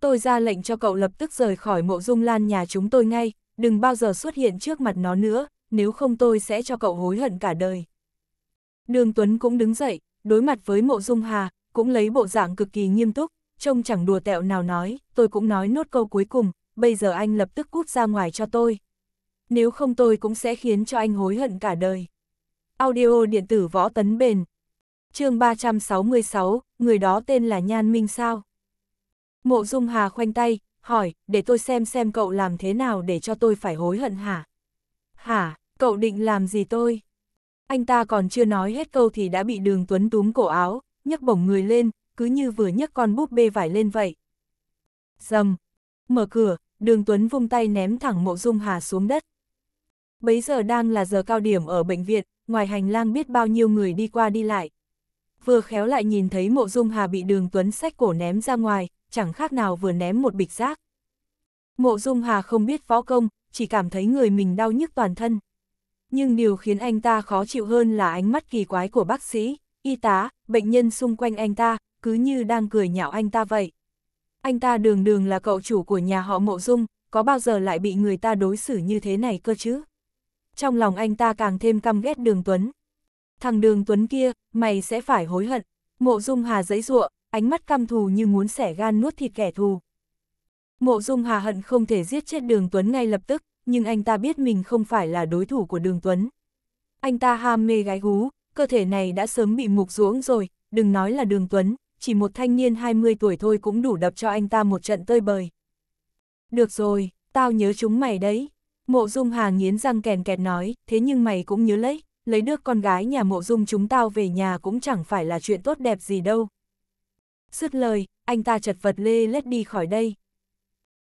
Tôi ra lệnh cho cậu lập tức rời khỏi mộ dung lan nhà chúng tôi ngay, đừng bao giờ xuất hiện trước mặt nó nữa, nếu không tôi sẽ cho cậu hối hận cả đời. Đường Tuấn cũng đứng dậy, đối mặt với mộ dung hà, cũng lấy bộ dạng cực kỳ nghiêm túc, trông chẳng đùa tẹo nào nói, tôi cũng nói nốt câu cuối cùng, bây giờ anh lập tức cút ra ngoài cho tôi. Nếu không tôi cũng sẽ khiến cho anh hối hận cả đời. Audio điện tử võ tấn bền. chương 366, người đó tên là Nhan Minh sao? Mộ Dung Hà khoanh tay, hỏi, để tôi xem xem cậu làm thế nào để cho tôi phải hối hận hả? Hả, cậu định làm gì tôi? Anh ta còn chưa nói hết câu thì đã bị đường Tuấn túm cổ áo, nhấc bổng người lên, cứ như vừa nhấc con búp bê vải lên vậy. Dầm! Mở cửa, đường Tuấn vung tay ném thẳng mộ dung hà xuống đất. Bấy giờ đang là giờ cao điểm ở bệnh viện, ngoài hành lang biết bao nhiêu người đi qua đi lại. Vừa khéo lại nhìn thấy mộ dung hà bị đường Tuấn sách cổ ném ra ngoài, chẳng khác nào vừa ném một bịch rác. Mộ dung hà không biết võ công, chỉ cảm thấy người mình đau nhức toàn thân. Nhưng điều khiến anh ta khó chịu hơn là ánh mắt kỳ quái của bác sĩ, y tá, bệnh nhân xung quanh anh ta, cứ như đang cười nhạo anh ta vậy. Anh ta đường đường là cậu chủ của nhà họ Mộ Dung, có bao giờ lại bị người ta đối xử như thế này cơ chứ? Trong lòng anh ta càng thêm căm ghét đường Tuấn. Thằng đường Tuấn kia, mày sẽ phải hối hận. Mộ Dung Hà giấy ruộng, ánh mắt căm thù như muốn xẻ gan nuốt thịt kẻ thù. Mộ Dung Hà hận không thể giết chết đường Tuấn ngay lập tức, nhưng anh ta biết mình không phải là đối thủ của đường Tuấn. Anh ta ham mê gái gú, cơ thể này đã sớm bị mục ruỗng rồi, đừng nói là đường Tuấn, chỉ một thanh niên 20 tuổi thôi cũng đủ đập cho anh ta một trận tơi bời. Được rồi, tao nhớ chúng mày đấy. Mộ Dung Hà nghiến răng kèn kẹt nói, thế nhưng mày cũng nhớ lấy, lấy được con gái nhà Mộ Dung chúng tao về nhà cũng chẳng phải là chuyện tốt đẹp gì đâu. Sứt lời, anh ta chật vật lê lết đi khỏi đây.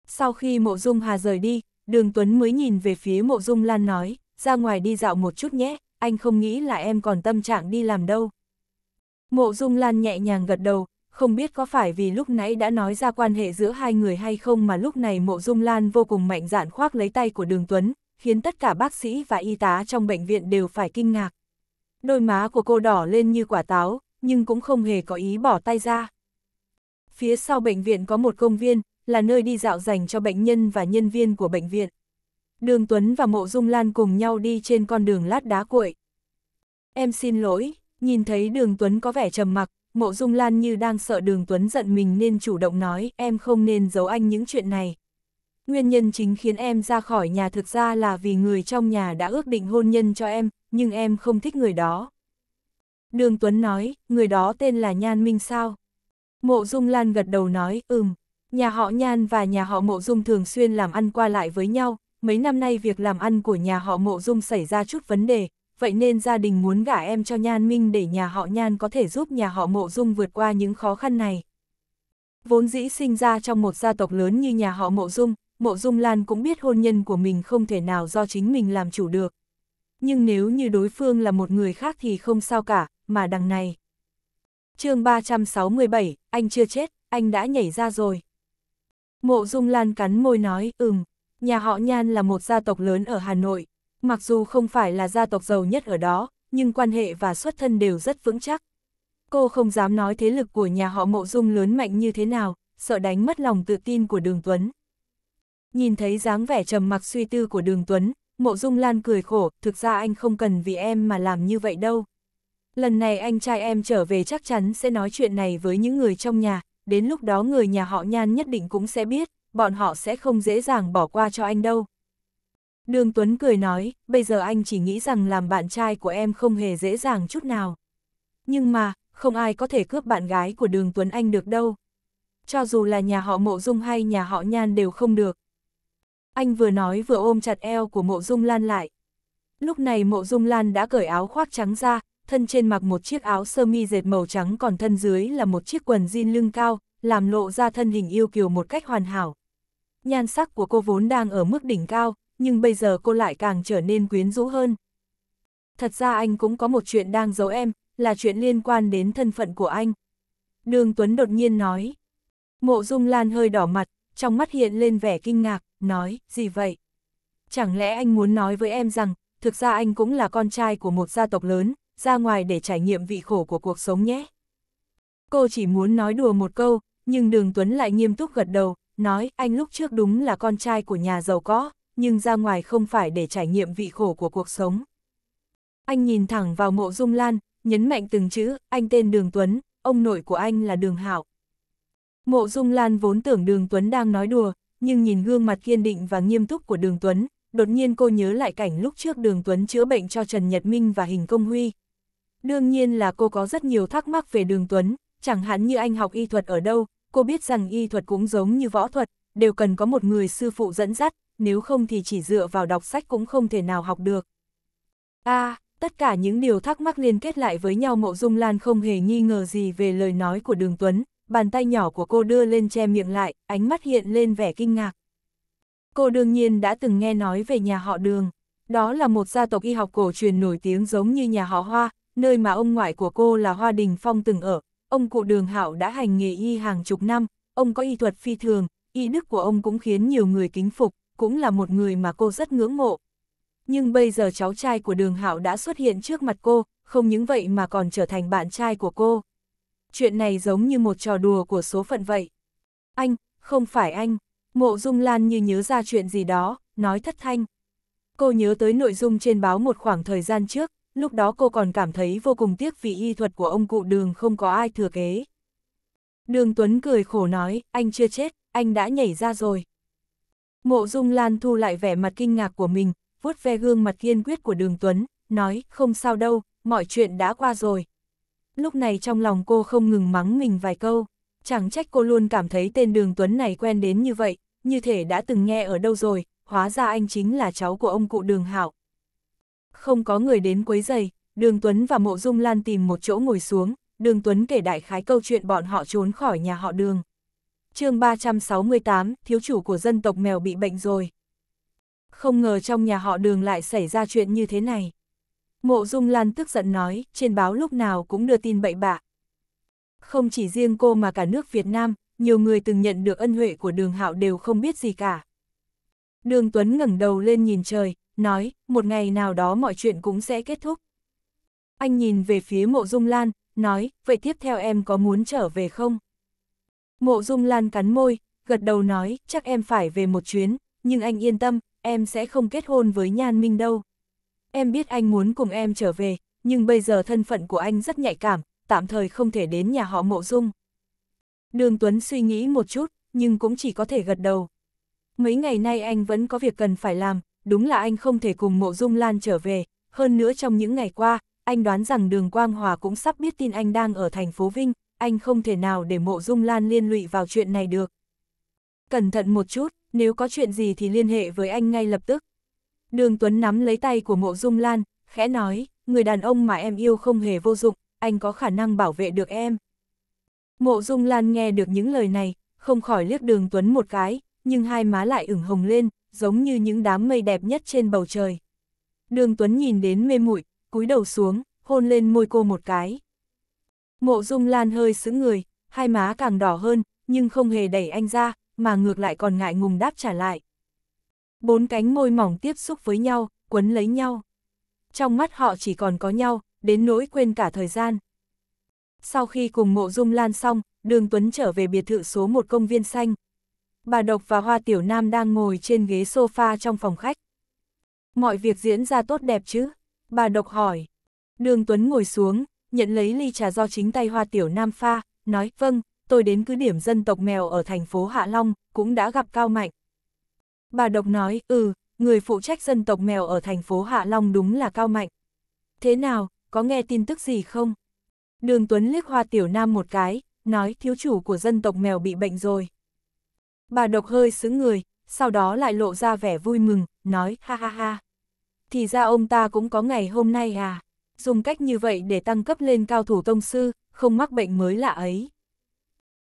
Sau khi Mộ Dung Hà rời đi, Đường Tuấn mới nhìn về phía Mộ Dung Lan nói, ra ngoài đi dạo một chút nhé, anh không nghĩ là em còn tâm trạng đi làm đâu. Mộ Dung Lan nhẹ nhàng gật đầu, không biết có phải vì lúc nãy đã nói ra quan hệ giữa hai người hay không mà lúc này Mộ Dung Lan vô cùng mạnh dạn khoác lấy tay của Đường Tuấn, khiến tất cả bác sĩ và y tá trong bệnh viện đều phải kinh ngạc. Đôi má của cô đỏ lên như quả táo, nhưng cũng không hề có ý bỏ tay ra. Phía sau bệnh viện có một công viên, là nơi đi dạo dành cho bệnh nhân và nhân viên của bệnh viện. Đường Tuấn và Mộ Dung Lan cùng nhau đi trên con đường lát đá cuội. Em xin lỗi, Nhìn thấy đường Tuấn có vẻ trầm mặc, mộ dung lan như đang sợ đường Tuấn giận mình nên chủ động nói em không nên giấu anh những chuyện này. Nguyên nhân chính khiến em ra khỏi nhà thực ra là vì người trong nhà đã ước định hôn nhân cho em, nhưng em không thích người đó. Đường Tuấn nói, người đó tên là Nhan Minh sao? Mộ Dung Lan gật đầu nói, ừm, nhà họ Nhan và nhà họ Mộ Dung thường xuyên làm ăn qua lại với nhau, mấy năm nay việc làm ăn của nhà họ Mộ Dung xảy ra chút vấn đề, vậy nên gia đình muốn gả em cho Nhan Minh để nhà họ Nhan có thể giúp nhà họ Mộ Dung vượt qua những khó khăn này. Vốn dĩ sinh ra trong một gia tộc lớn như nhà họ Mộ Dung, Mộ Dung Lan cũng biết hôn nhân của mình không thể nào do chính mình làm chủ được. Nhưng nếu như đối phương là một người khác thì không sao cả, mà đằng này. chương 367, anh chưa chết, anh đã nhảy ra rồi. Mộ Dung Lan cắn môi nói, ừm, nhà họ Nhan là một gia tộc lớn ở Hà Nội, Mặc dù không phải là gia tộc giàu nhất ở đó, nhưng quan hệ và xuất thân đều rất vững chắc. Cô không dám nói thế lực của nhà họ mộ dung lớn mạnh như thế nào, sợ đánh mất lòng tự tin của đường Tuấn. Nhìn thấy dáng vẻ trầm mặc suy tư của đường Tuấn, mộ dung lan cười khổ, thực ra anh không cần vì em mà làm như vậy đâu. Lần này anh trai em trở về chắc chắn sẽ nói chuyện này với những người trong nhà, đến lúc đó người nhà họ nhan nhất định cũng sẽ biết, bọn họ sẽ không dễ dàng bỏ qua cho anh đâu. Đường Tuấn cười nói, bây giờ anh chỉ nghĩ rằng làm bạn trai của em không hề dễ dàng chút nào. Nhưng mà, không ai có thể cướp bạn gái của đường Tuấn Anh được đâu. Cho dù là nhà họ Mộ Dung hay nhà họ Nhan đều không được. Anh vừa nói vừa ôm chặt eo của Mộ Dung Lan lại. Lúc này Mộ Dung Lan đã cởi áo khoác trắng ra, thân trên mặc một chiếc áo sơ mi dệt màu trắng còn thân dưới là một chiếc quần jean lưng cao, làm lộ ra thân hình yêu kiều một cách hoàn hảo. Nhan sắc của cô vốn đang ở mức đỉnh cao, nhưng bây giờ cô lại càng trở nên quyến rũ hơn. Thật ra anh cũng có một chuyện đang giấu em, là chuyện liên quan đến thân phận của anh. Đường Tuấn đột nhiên nói. Mộ Dung Lan hơi đỏ mặt, trong mắt hiện lên vẻ kinh ngạc, nói, gì vậy? Chẳng lẽ anh muốn nói với em rằng, thực ra anh cũng là con trai của một gia tộc lớn, ra ngoài để trải nghiệm vị khổ của cuộc sống nhé? Cô chỉ muốn nói đùa một câu, nhưng Đường Tuấn lại nghiêm túc gật đầu, nói, anh lúc trước đúng là con trai của nhà giàu có, nhưng ra ngoài không phải để trải nghiệm vị khổ của cuộc sống. Anh nhìn thẳng vào mộ dung lan, nhấn mạnh từng chữ, anh tên Đường Tuấn, ông nội của anh là Đường Hạo. Mộ dung lan vốn tưởng Đường Tuấn đang nói đùa, nhưng nhìn gương mặt kiên định và nghiêm túc của Đường Tuấn, đột nhiên cô nhớ lại cảnh lúc trước Đường Tuấn chữa bệnh cho Trần Nhật Minh và Hình Công Huy. Đương nhiên là cô có rất nhiều thắc mắc về Đường Tuấn, chẳng hạn như anh học y thuật ở đâu, cô biết rằng y thuật cũng giống như võ thuật, đều cần có một người sư phụ dẫn dắt, nếu không thì chỉ dựa vào đọc sách cũng không thể nào học được. A, à, tất cả những điều thắc mắc liên kết lại với nhau Mộ Dung Lan không hề nghi ngờ gì về lời nói của Đường Tuấn, bàn tay nhỏ của cô đưa lên che miệng lại, ánh mắt hiện lên vẻ kinh ngạc. Cô đương nhiên đã từng nghe nói về nhà họ Đường, đó là một gia tộc y học cổ truyền nổi tiếng giống như nhà họ Hoa, nơi mà ông ngoại của cô là Hoa Đình Phong từng ở. Ông cụ Đường Hạo đã hành nghề y hàng chục năm, ông có y thuật phi thường, y đức của ông cũng khiến nhiều người kính phục, cũng là một người mà cô rất ngưỡng mộ. Nhưng bây giờ cháu trai của đường Hạo đã xuất hiện trước mặt cô, không những vậy mà còn trở thành bạn trai của cô. Chuyện này giống như một trò đùa của số phận vậy. Anh, không phải anh. Mộ Dung Lan như nhớ ra chuyện gì đó, nói thất thanh. Cô nhớ tới nội dung trên báo một khoảng thời gian trước, lúc đó cô còn cảm thấy vô cùng tiếc vì y thuật của ông cụ đường không có ai thừa kế. Đường Tuấn cười khổ nói, anh chưa chết, anh đã nhảy ra rồi. Mộ Dung Lan thu lại vẻ mặt kinh ngạc của mình, vuốt ve gương mặt kiên quyết của Đường Tuấn, nói, không sao đâu, mọi chuyện đã qua rồi. Lúc này trong lòng cô không ngừng mắng mình vài câu, chẳng trách cô luôn cảm thấy tên Đường Tuấn này quen đến như vậy, như thể đã từng nghe ở đâu rồi, hóa ra anh chính là cháu của ông cụ Đường Hạo. Không có người đến quấy giày, Đường Tuấn và Mộ Dung Lan tìm một chỗ ngồi xuống, Đường Tuấn kể đại khái câu chuyện bọn họ trốn khỏi nhà họ Đường chương 368, thiếu chủ của dân tộc mèo bị bệnh rồi. Không ngờ trong nhà họ đường lại xảy ra chuyện như thế này. Mộ Dung Lan tức giận nói, trên báo lúc nào cũng đưa tin bậy bạ. Không chỉ riêng cô mà cả nước Việt Nam, nhiều người từng nhận được ân huệ của đường hạo đều không biết gì cả. Đường Tuấn ngẩng đầu lên nhìn trời, nói, một ngày nào đó mọi chuyện cũng sẽ kết thúc. Anh nhìn về phía mộ Dung Lan, nói, vậy tiếp theo em có muốn trở về không? Mộ Dung Lan cắn môi, gật đầu nói, chắc em phải về một chuyến, nhưng anh yên tâm, em sẽ không kết hôn với Nhan Minh đâu. Em biết anh muốn cùng em trở về, nhưng bây giờ thân phận của anh rất nhạy cảm, tạm thời không thể đến nhà họ Mộ Dung. Đường Tuấn suy nghĩ một chút, nhưng cũng chỉ có thể gật đầu. Mấy ngày nay anh vẫn có việc cần phải làm, đúng là anh không thể cùng Mộ Dung Lan trở về, hơn nữa trong những ngày qua, anh đoán rằng Đường Quang Hòa cũng sắp biết tin anh đang ở thành phố Vinh, anh không thể nào để mộ dung lan liên lụy vào chuyện này được. Cẩn thận một chút, nếu có chuyện gì thì liên hệ với anh ngay lập tức. Đường Tuấn nắm lấy tay của mộ dung lan, khẽ nói, người đàn ông mà em yêu không hề vô dụng, anh có khả năng bảo vệ được em. Mộ dung lan nghe được những lời này, không khỏi liếc đường Tuấn một cái, nhưng hai má lại ửng hồng lên, giống như những đám mây đẹp nhất trên bầu trời. Đường Tuấn nhìn đến mê muội, cúi đầu xuống, hôn lên môi cô một cái. Mộ Dung Lan hơi sững người, hai má càng đỏ hơn, nhưng không hề đẩy anh ra, mà ngược lại còn ngại ngùng đáp trả lại. Bốn cánh môi mỏng tiếp xúc với nhau, quấn lấy nhau. Trong mắt họ chỉ còn có nhau, đến nỗi quên cả thời gian. Sau khi cùng mộ dung lan xong, đường Tuấn trở về biệt thự số một công viên xanh. Bà Độc và Hoa Tiểu Nam đang ngồi trên ghế sofa trong phòng khách. Mọi việc diễn ra tốt đẹp chứ? Bà Độc hỏi. Đường Tuấn ngồi xuống, nhận lấy ly trà do chính tay hoa tiểu nam pha, nói, vâng, tôi đến cứ điểm dân tộc mèo ở thành phố Hạ Long, cũng đã gặp Cao Mạnh. Bà Độc nói, ừ, người phụ trách dân tộc mèo ở thành phố Hạ Long đúng là Cao Mạnh. Thế nào, có nghe tin tức gì không? Đường Tuấn liếc hoa tiểu nam một cái, nói thiếu chủ của dân tộc mèo bị bệnh rồi. Bà Độc hơi xứng người, sau đó lại lộ ra vẻ vui mừng, nói ha ha ha. Thì ra ông ta cũng có ngày hôm nay à dùng cách như vậy để tăng cấp lên cao thủ tông sư, không mắc bệnh mới lạ ấy.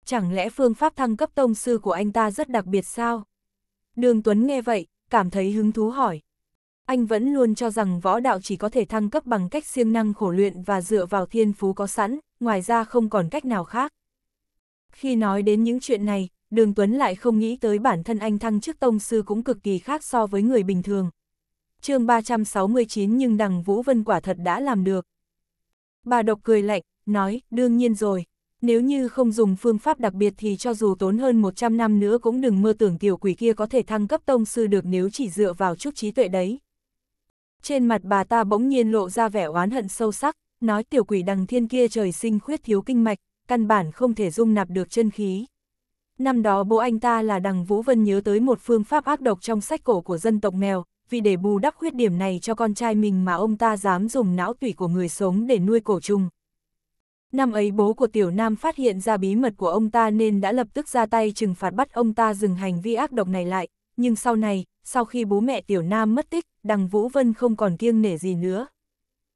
Chẳng lẽ phương pháp thăng cấp tông sư của anh ta rất đặc biệt sao? Đường Tuấn nghe vậy, cảm thấy hứng thú hỏi. Anh vẫn luôn cho rằng võ đạo chỉ có thể thăng cấp bằng cách siêng năng khổ luyện và dựa vào thiên phú có sẵn, ngoài ra không còn cách nào khác. Khi nói đến những chuyện này, Đường Tuấn lại không nghĩ tới bản thân anh thăng chức tông sư cũng cực kỳ khác so với người bình thường, chương 369 nhưng đằng Vũ Vân quả thật đã làm được. Bà độc cười lạnh, nói, đương nhiên rồi, nếu như không dùng phương pháp đặc biệt thì cho dù tốn hơn 100 năm nữa cũng đừng mơ tưởng tiểu quỷ kia có thể thăng cấp tông sư được nếu chỉ dựa vào chút trí tuệ đấy. Trên mặt bà ta bỗng nhiên lộ ra vẻ oán hận sâu sắc, nói tiểu quỷ đằng thiên kia trời sinh khuyết thiếu kinh mạch, căn bản không thể dung nạp được chân khí. Năm đó bố anh ta là đằng Vũ Vân nhớ tới một phương pháp ác độc trong sách cổ của dân tộc mèo vì để bù đắp khuyết điểm này cho con trai mình mà ông ta dám dùng não tủy của người sống để nuôi cổ trùng. Năm ấy bố của Tiểu Nam phát hiện ra bí mật của ông ta nên đã lập tức ra tay trừng phạt bắt ông ta dừng hành vi ác độc này lại, nhưng sau này, sau khi bố mẹ Tiểu Nam mất tích, Đằng Vũ Vân không còn kiêng nể gì nữa.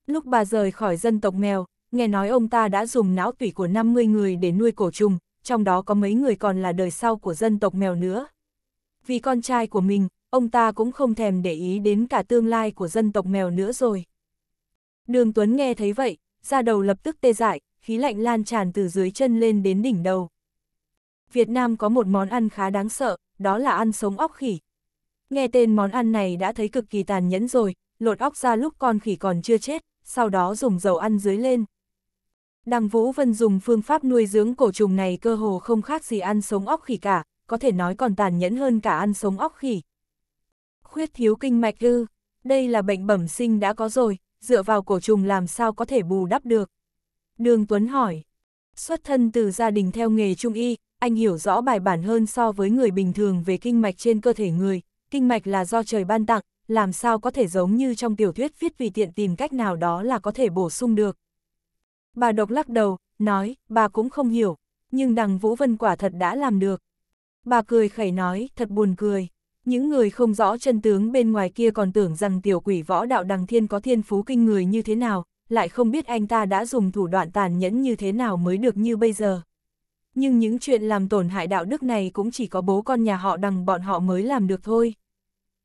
Lúc bà rời khỏi dân tộc mèo, nghe nói ông ta đã dùng não tủy của 50 người để nuôi cổ trùng, trong đó có mấy người còn là đời sau của dân tộc mèo nữa. Vì con trai của mình, ông ta cũng không thèm để ý đến cả tương lai của dân tộc mèo nữa rồi. Đường Tuấn nghe thấy vậy, ra đầu lập tức tê dại, khí lạnh lan tràn từ dưới chân lên đến đỉnh đầu. Việt Nam có một món ăn khá đáng sợ, đó là ăn sống óc khỉ. Nghe tên món ăn này đã thấy cực kỳ tàn nhẫn rồi, lột óc ra lúc con khỉ còn chưa chết, sau đó dùng dầu ăn dưới lên. Đằng Vũ Vân dùng phương pháp nuôi dưỡng cổ trùng này cơ hồ không khác gì ăn sống óc khỉ cả, có thể nói còn tàn nhẫn hơn cả ăn sống óc khỉ khuyết thiếu kinh mạch ư, đây là bệnh bẩm sinh đã có rồi, dựa vào cổ trùng làm sao có thể bù đắp được. Đường Tuấn hỏi, xuất thân từ gia đình theo nghề trung y, anh hiểu rõ bài bản hơn so với người bình thường về kinh mạch trên cơ thể người, kinh mạch là do trời ban tặng, làm sao có thể giống như trong tiểu thuyết viết vì tiện tìm cách nào đó là có thể bổ sung được. Bà độc lắc đầu, nói, bà cũng không hiểu, nhưng đằng Vũ Vân quả thật đã làm được. Bà cười khẩy nói, thật buồn cười. Những người không rõ chân tướng bên ngoài kia còn tưởng rằng tiểu quỷ võ đạo đằng thiên có thiên phú kinh người như thế nào, lại không biết anh ta đã dùng thủ đoạn tàn nhẫn như thế nào mới được như bây giờ. Nhưng những chuyện làm tổn hại đạo đức này cũng chỉ có bố con nhà họ đằng bọn họ mới làm được thôi.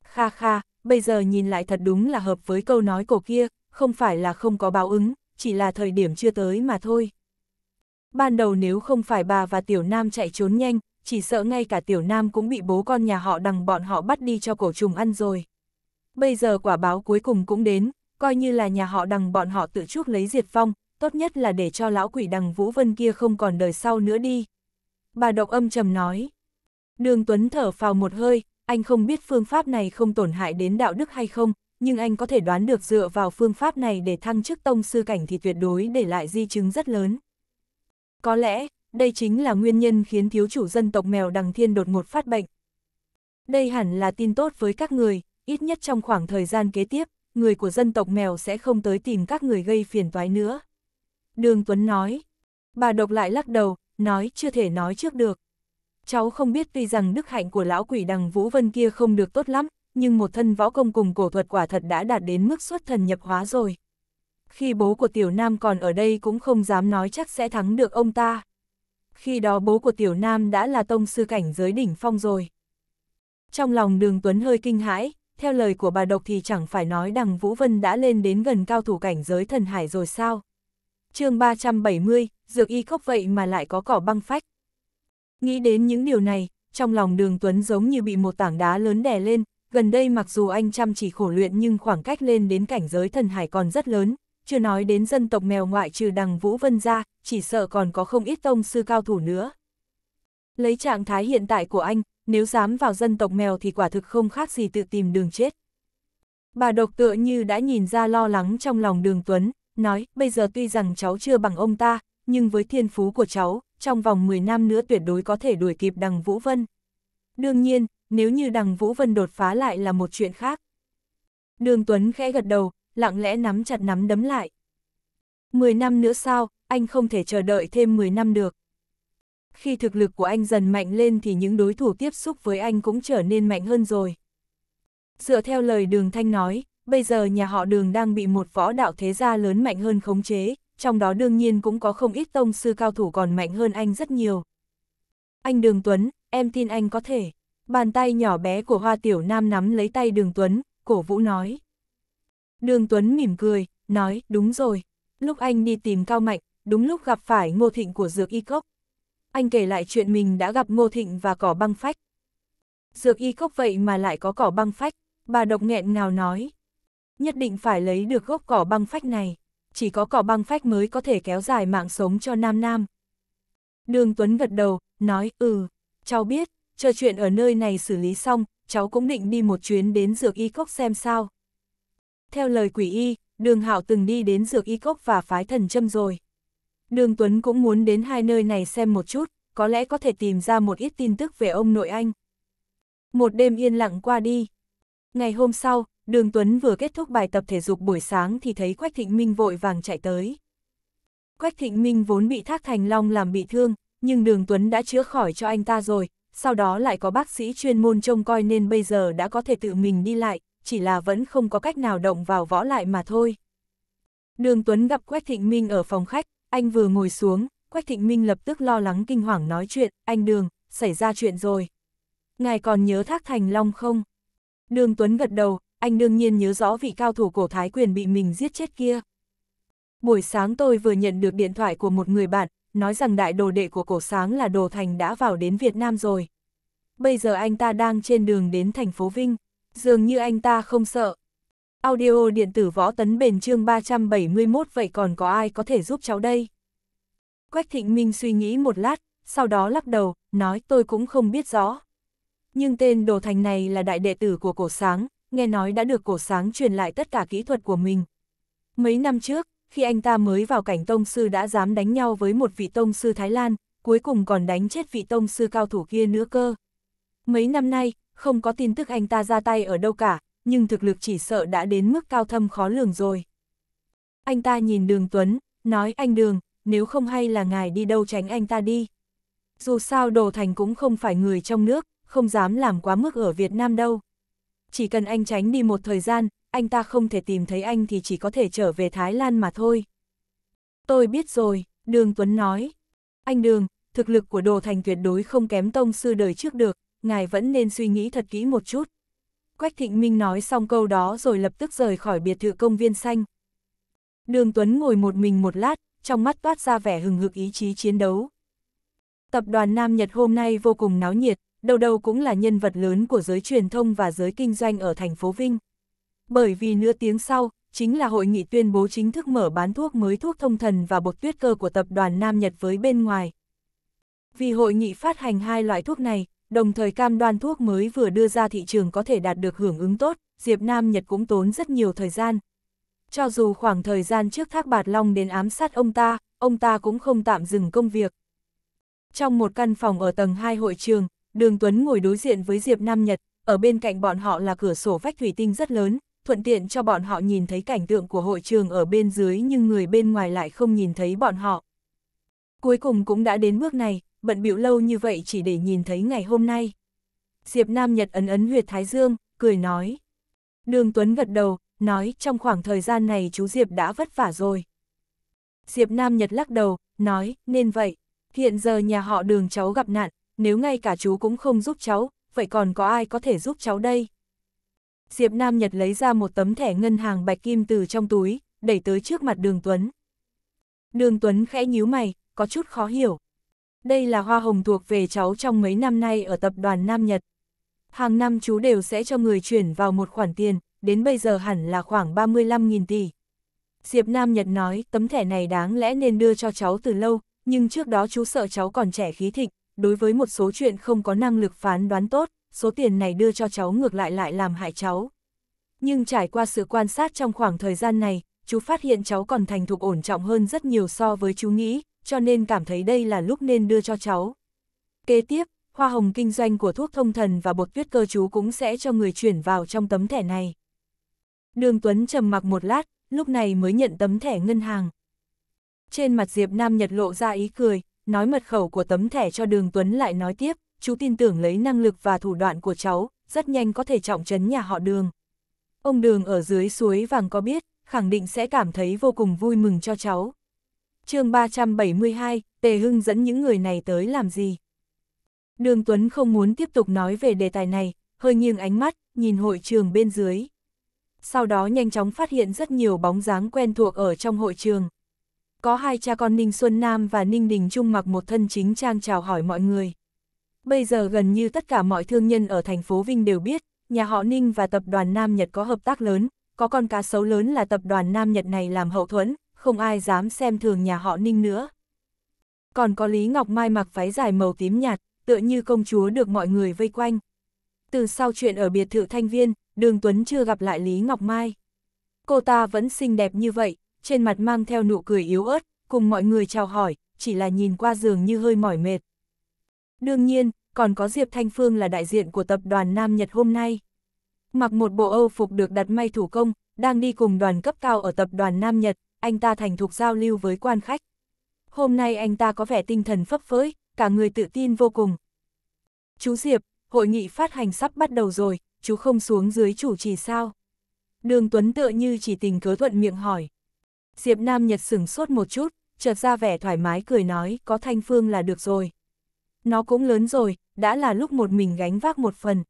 Kha kha, bây giờ nhìn lại thật đúng là hợp với câu nói cổ kia, không phải là không có báo ứng, chỉ là thời điểm chưa tới mà thôi. Ban đầu nếu không phải bà và Tiểu Nam chạy trốn nhanh, chỉ sợ ngay cả tiểu nam cũng bị bố con nhà họ đằng bọn họ bắt đi cho cổ trùng ăn rồi. Bây giờ quả báo cuối cùng cũng đến, coi như là nhà họ đằng bọn họ tự chuốc lấy diệt phong, tốt nhất là để cho lão quỷ đằng Vũ Vân kia không còn đời sau nữa đi. Bà độc âm trầm nói. Đường Tuấn thở phào một hơi, anh không biết phương pháp này không tổn hại đến đạo đức hay không, nhưng anh có thể đoán được dựa vào phương pháp này để thăng chức tông sư cảnh thì tuyệt đối để lại di chứng rất lớn. Có lẽ, đây chính là nguyên nhân khiến thiếu chủ dân tộc mèo đằng thiên đột ngột phát bệnh. Đây hẳn là tin tốt với các người, ít nhất trong khoảng thời gian kế tiếp, người của dân tộc mèo sẽ không tới tìm các người gây phiền toái nữa. Đường Tuấn nói, bà độc lại lắc đầu, nói chưa thể nói trước được. Cháu không biết tuy rằng đức hạnh của lão quỷ đằng Vũ Vân kia không được tốt lắm, nhưng một thân võ công cùng cổ thuật quả thật đã đạt đến mức xuất thần nhập hóa rồi. Khi bố của Tiểu Nam còn ở đây cũng không dám nói chắc sẽ thắng được ông ta khi đó bố của Tiểu Nam đã là tông sư cảnh giới đỉnh phong rồi. Trong lòng đường Tuấn hơi kinh hãi, theo lời của bà độc thì chẳng phải nói đằng Vũ Vân đã lên đến gần cao thủ cảnh giới thần hải rồi sao. chương 370, dược y khốc vậy mà lại có cỏ băng phách. Nghĩ đến những điều này, trong lòng đường Tuấn giống như bị một tảng đá lớn đè lên, gần đây mặc dù anh chăm chỉ khổ luyện nhưng khoảng cách lên đến cảnh giới thần hải còn rất lớn, chưa nói đến dân tộc mèo ngoại trừ đằng Vũ Vân ra, chỉ sợ còn có không ít tông sư cao thủ nữa. Lấy trạng thái hiện tại của anh, nếu dám vào dân tộc mèo thì quả thực không khác gì tự tìm đường chết. Bà độc tựa như đã nhìn ra lo lắng trong lòng đường Tuấn, nói, bây giờ tuy rằng cháu chưa bằng ông ta, nhưng với thiên phú của cháu, trong vòng 10 năm nữa tuyệt đối có thể đuổi kịp đằng Vũ Vân. Đương nhiên, nếu như đằng Vũ Vân đột phá lại là một chuyện khác. Đường Tuấn khẽ gật đầu, lặng lẽ nắm chặt nắm đấm lại. Mười năm nữa sao, anh không thể chờ đợi thêm 10 năm được. Khi thực lực của anh dần mạnh lên thì những đối thủ tiếp xúc với anh cũng trở nên mạnh hơn rồi. Dựa theo lời Đường Thanh nói, bây giờ nhà họ Đường đang bị một võ đạo thế gia lớn mạnh hơn khống chế, trong đó đương nhiên cũng có không ít tông sư cao thủ còn mạnh hơn anh rất nhiều. Anh Đường Tuấn, em tin anh có thể. Bàn tay nhỏ bé của Hoa Tiểu Nam nắm lấy tay Đường Tuấn, cổ vũ nói. Đường Tuấn mỉm cười, nói, đúng rồi. Lúc anh đi tìm Cao Mạnh, đúng lúc gặp phải Ngô Thịnh của Dược Y Cốc. Anh kể lại chuyện mình đã gặp Ngô Thịnh và cỏ băng phách. Dược Y Cốc vậy mà lại có cỏ băng phách, bà độc nghẹn ngào nói. Nhất định phải lấy được gốc cỏ băng phách này, chỉ có cỏ băng phách mới có thể kéo dài mạng sống cho Nam Nam. Đường Tuấn gật đầu, nói, ừ, cháu biết, chờ chuyện ở nơi này xử lý xong, cháu cũng định đi một chuyến đến Dược Y Cốc xem sao. Theo lời quỷ y, đường hạo từng đi đến dược y cốc và phái thần châm rồi. Đường Tuấn cũng muốn đến hai nơi này xem một chút, có lẽ có thể tìm ra một ít tin tức về ông nội anh. Một đêm yên lặng qua đi. Ngày hôm sau, Đường Tuấn vừa kết thúc bài tập thể dục buổi sáng thì thấy Quách Thịnh Minh vội vàng chạy tới. Quách Thịnh Minh vốn bị Thác Thành Long làm bị thương, nhưng Đường Tuấn đã chữa khỏi cho anh ta rồi, sau đó lại có bác sĩ chuyên môn trông coi nên bây giờ đã có thể tự mình đi lại, chỉ là vẫn không có cách nào động vào võ lại mà thôi. Đường Tuấn gặp Quách Thịnh Minh ở phòng khách, anh vừa ngồi xuống, Quách Thịnh Minh lập tức lo lắng kinh hoàng nói chuyện, anh Đường, xảy ra chuyện rồi. Ngài còn nhớ Thác Thành Long không? Đường Tuấn gật đầu, anh đương nhiên nhớ rõ vị cao thủ cổ Thái Quyền bị mình giết chết kia. Buổi sáng tôi vừa nhận được điện thoại của một người bạn, nói rằng đại đồ đệ của cổ sáng là Đồ Thành đã vào đến Việt Nam rồi. Bây giờ anh ta đang trên đường đến thành phố Vinh dường như anh ta không sợ. Audio điện tử võ tấn bền chương 371 vậy còn có ai có thể giúp cháu đây? Quách Thịnh Minh suy nghĩ một lát, sau đó lắc đầu, nói tôi cũng không biết rõ. Nhưng tên đồ thành này là đại đệ tử của cổ sáng, nghe nói đã được cổ sáng truyền lại tất cả kỹ thuật của mình. Mấy năm trước, khi anh ta mới vào cảnh tông sư đã dám đánh nhau với một vị tông sư Thái Lan, cuối cùng còn đánh chết vị tông sư cao thủ kia nữa cơ. Mấy năm nay, không có tin tức anh ta ra tay ở đâu cả, nhưng thực lực chỉ sợ đã đến mức cao thâm khó lường rồi. Anh ta nhìn đường Tuấn, nói anh đường, nếu không hay là ngài đi đâu tránh anh ta đi. Dù sao Đồ Thành cũng không phải người trong nước, không dám làm quá mức ở Việt Nam đâu. Chỉ cần anh tránh đi một thời gian, anh ta không thể tìm thấy anh thì chỉ có thể trở về Thái Lan mà thôi. Tôi biết rồi, Đường Tuấn nói. Anh Đường, thực lực của Đồ Thành tuyệt đối không kém tông sư đời trước được, ngài vẫn nên suy nghĩ thật kỹ một chút. Quách Thịnh Minh nói xong câu đó rồi lập tức rời khỏi biệt thự công viên xanh. Đường Tuấn ngồi một mình một lát, trong mắt toát ra vẻ hừng hực ý chí chiến đấu. Tập đoàn Nam Nhật hôm nay vô cùng náo nhiệt, đầu đầu cũng là nhân vật lớn của giới truyền thông và giới kinh doanh ở thành phố Vinh. Bởi vì nửa tiếng sau, chính là hội nghị tuyên bố chính thức mở bán thuốc mới thuốc thông thần và bột tuyết cơ của tập đoàn Nam Nhật với bên ngoài. Vì hội nghị phát hành hai loại thuốc này, đồng thời cam đoan thuốc mới vừa đưa ra thị trường có thể đạt được hưởng ứng tốt, Diệp Nam Nhật cũng tốn rất nhiều thời gian. Cho dù khoảng thời gian trước Thác Bạt Long đến ám sát ông ta, ông ta cũng không tạm dừng công việc. Trong một căn phòng ở tầng 2 hội trường, Đường Tuấn ngồi đối diện với Diệp Nam Nhật, ở bên cạnh bọn họ là cửa sổ vách thủy tinh rất lớn, thuận tiện cho bọn họ nhìn thấy cảnh tượng của hội trường ở bên dưới nhưng người bên ngoài lại không nhìn thấy bọn họ. Cuối cùng cũng đã đến bước này, bận bịu lâu như vậy chỉ để nhìn thấy ngày hôm nay. Diệp Nam Nhật ấn ấn huyệt Thái Dương, cười nói. Đường Tuấn gật đầu, nói trong khoảng thời gian này chú Diệp đã vất vả rồi. Diệp Nam Nhật lắc đầu, nói, nên vậy, hiện giờ nhà họ đường cháu gặp nạn, nếu ngay cả chú cũng không giúp cháu, vậy còn có ai có thể giúp cháu đây? Diệp Nam Nhật lấy ra một tấm thẻ ngân hàng bạch kim từ trong túi, đẩy tới trước mặt đường Tuấn. Đường Tuấn khẽ nhíu mày, có chút khó hiểu. Đây là hoa hồng thuộc về cháu trong mấy năm nay ở tập đoàn Nam Nhật. Hàng năm chú đều sẽ cho người chuyển vào một khoản tiền, đến bây giờ hẳn là khoảng 35.000 tỷ. Diệp Nam Nhật nói, tấm thẻ này đáng lẽ nên đưa cho cháu từ lâu, nhưng trước đó chú sợ cháu còn trẻ khí thịnh, đối với một số chuyện không có năng lực phán đoán tốt, số tiền này đưa cho cháu ngược lại lại làm hại cháu. Nhưng trải qua sự quan sát trong khoảng thời gian này, chú phát hiện cháu còn thành thục ổn trọng hơn rất nhiều so với chú nghĩ, cho nên cảm thấy đây là lúc nên đưa cho cháu. Kế tiếp, hoa hồng kinh doanh của thuốc thông thần và bột tuyết cơ chú cũng sẽ cho người chuyển vào trong tấm thẻ này. Đường Tuấn trầm mặc một lát, lúc này mới nhận tấm thẻ ngân hàng. Trên mặt Diệp Nam Nhật lộ ra ý cười, nói mật khẩu của tấm thẻ cho Đường Tuấn lại nói tiếp, chú tin tưởng lấy năng lực và thủ đoạn của cháu, rất nhanh có thể trọng trấn nhà họ Đường. Ông Đường ở dưới suối vàng có biết, khẳng định sẽ cảm thấy vô cùng vui mừng cho cháu chương 372, Tề Hưng dẫn những người này tới làm gì? Đường Tuấn không muốn tiếp tục nói về đề tài này, hơi nghiêng ánh mắt, nhìn hội trường bên dưới. Sau đó nhanh chóng phát hiện rất nhiều bóng dáng quen thuộc ở trong hội trường. Có hai cha con Ninh Xuân Nam và Ninh Đình Trung mặc một thân chính trang chào hỏi mọi người. Bây giờ gần như tất cả mọi thương nhân ở thành phố Vinh đều biết, nhà họ Ninh và tập đoàn Nam Nhật có hợp tác lớn, có con cá sấu lớn là tập đoàn Nam Nhật này làm hậu thuẫn, không ai dám xem thường nhà họ Ninh nữa. Còn có Lý Ngọc Mai mặc váy dài màu tím nhạt, tựa như công chúa được mọi người vây quanh. Từ sau chuyện ở biệt thự Thanh Viên, Đường Tuấn chưa gặp lại Lý Ngọc Mai. Cô ta vẫn xinh đẹp như vậy, trên mặt mang theo nụ cười yếu ớt, cùng mọi người chào hỏi, chỉ là nhìn qua giường như hơi mỏi mệt. Đương nhiên, còn có Diệp Thanh Phương là đại diện của tập đoàn Nam Nhật hôm nay. Mặc một bộ Âu phục được đặt may thủ công, đang đi cùng đoàn cấp cao ở tập đoàn Nam Nhật, anh ta thành thục giao lưu với quan khách. Hôm nay anh ta có vẻ tinh thần phấp phới, cả người tự tin vô cùng. Chú Diệp, hội nghị phát hành sắp bắt đầu rồi, chú không xuống dưới chủ trì sao? Đường Tuấn tựa như chỉ tình cớ thuận miệng hỏi. Diệp Nam Nhật sửng sốt một chút, chợt ra vẻ thoải mái cười nói có Thanh Phương là được rồi. Nó cũng lớn rồi, đã là lúc một mình gánh vác một phần.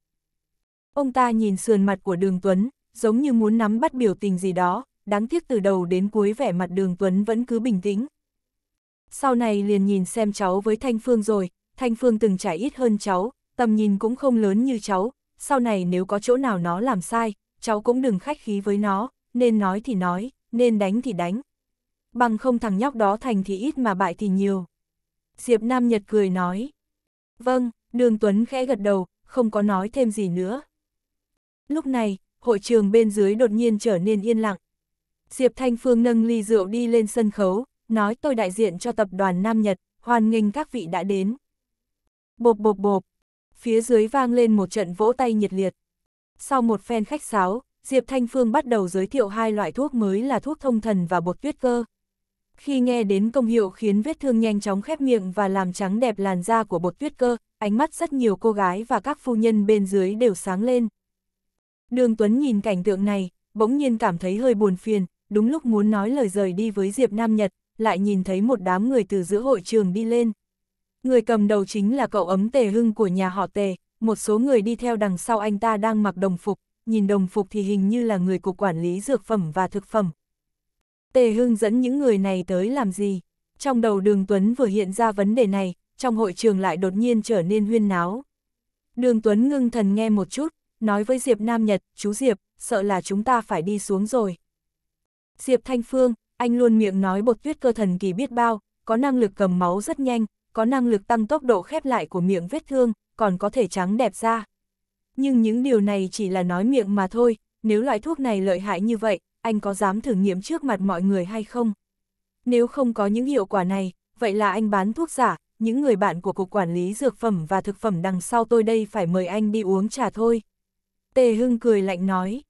Ông ta nhìn sườn mặt của đường Tuấn, giống như muốn nắm bắt biểu tình gì đó, đáng tiếc từ đầu đến cuối vẻ mặt đường Tuấn vẫn cứ bình tĩnh. Sau này liền nhìn xem cháu với Thanh Phương rồi, Thanh Phương từng trải ít hơn cháu, tầm nhìn cũng không lớn như cháu, sau này nếu có chỗ nào nó làm sai, cháu cũng đừng khách khí với nó, nên nói thì nói, nên đánh thì đánh. Bằng không thằng nhóc đó thành thì ít mà bại thì nhiều. Diệp Nam Nhật cười nói. Vâng, đường Tuấn khẽ gật đầu, không có nói thêm gì nữa. Lúc này, hội trường bên dưới đột nhiên trở nên yên lặng, Diệp Thanh Phương nâng ly rượu đi lên sân khấu, nói tôi đại diện cho tập đoàn Nam Nhật, hoan nghênh các vị đã đến. Bộp bộp bộp, phía dưới vang lên một trận vỗ tay nhiệt liệt. Sau một phen khách sáo, Diệp Thanh Phương bắt đầu giới thiệu hai loại thuốc mới là thuốc thông thần và bột tuyết cơ. Khi nghe đến công hiệu khiến vết thương nhanh chóng khép miệng và làm trắng đẹp làn da của bột tuyết cơ, ánh mắt rất nhiều cô gái và các phu nhân bên dưới đều sáng lên. Đường Tuấn nhìn cảnh tượng này, bỗng nhiên cảm thấy hơi buồn phiền, đúng lúc muốn nói lời rời đi với Diệp Nam Nhật, lại nhìn thấy một đám người từ giữa hội trường đi lên. Người cầm đầu chính là cậu ấm tề hưng của nhà họ tề, một số người đi theo đằng sau anh ta đang mặc đồng phục, nhìn đồng phục thì hình như là người cục quản lý dược phẩm và thực phẩm. Tề hưng dẫn những người này tới làm gì? Trong đầu đường Tuấn vừa hiện ra vấn đề này, trong hội trường lại đột nhiên trở nên huyên náo. Đường Tuấn ngưng thần nghe một chút, nói với Diệp Nam Nhật, chú Diệp, sợ là chúng ta phải đi xuống rồi. Diệp Thanh Phương, anh luôn miệng nói bột tuyết cơ thần kỳ biết bao, có năng lực cầm máu rất nhanh, có năng lực tăng tốc độ khép lại của miệng vết thương, còn có thể trắng đẹp ra. Nhưng những điều này chỉ là nói miệng mà thôi, nếu loại thuốc này lợi hại như vậy, anh có dám thử nghiệm trước mặt mọi người hay không? Nếu không có những hiệu quả này, vậy là anh bán thuốc giả, những người bạn của Cục Quản lý Dược phẩm và Thực phẩm đằng sau tôi đây phải mời anh đi uống trà thôi. Tề Hưng cười lạnh nói.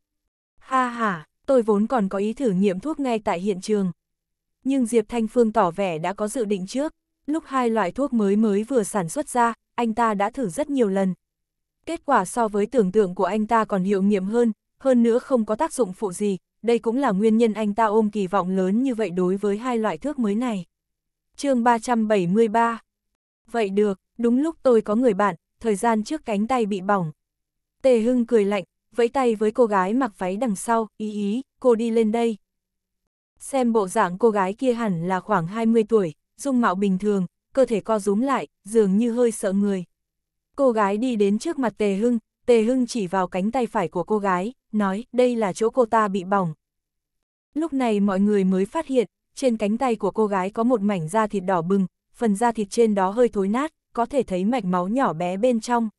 Ha ha, tôi vốn còn có ý thử nghiệm thuốc ngay tại hiện trường. Nhưng Diệp Thanh Phương tỏ vẻ đã có dự định trước, lúc hai loại thuốc mới mới vừa sản xuất ra, anh ta đã thử rất nhiều lần. Kết quả so với tưởng tượng của anh ta còn hiệu nghiệm hơn, hơn nữa không có tác dụng phụ gì, đây cũng là nguyên nhân anh ta ôm kỳ vọng lớn như vậy đối với hai loại thuốc mới này. chương 373 Vậy được, đúng lúc tôi có người bạn, thời gian trước cánh tay bị bỏng. Tề Hưng cười lạnh, vẫy tay với cô gái mặc váy đằng sau, ý ý, cô đi lên đây. Xem bộ dạng cô gái kia hẳn là khoảng 20 tuổi, dung mạo bình thường, cơ thể co rúm lại, dường như hơi sợ người. Cô gái đi đến trước mặt Tề Hưng, Tề Hưng chỉ vào cánh tay phải của cô gái, nói đây là chỗ cô ta bị bỏng. Lúc này mọi người mới phát hiện, trên cánh tay của cô gái có một mảnh da thịt đỏ bừng, phần da thịt trên đó hơi thối nát, có thể thấy mạch máu nhỏ bé bên trong.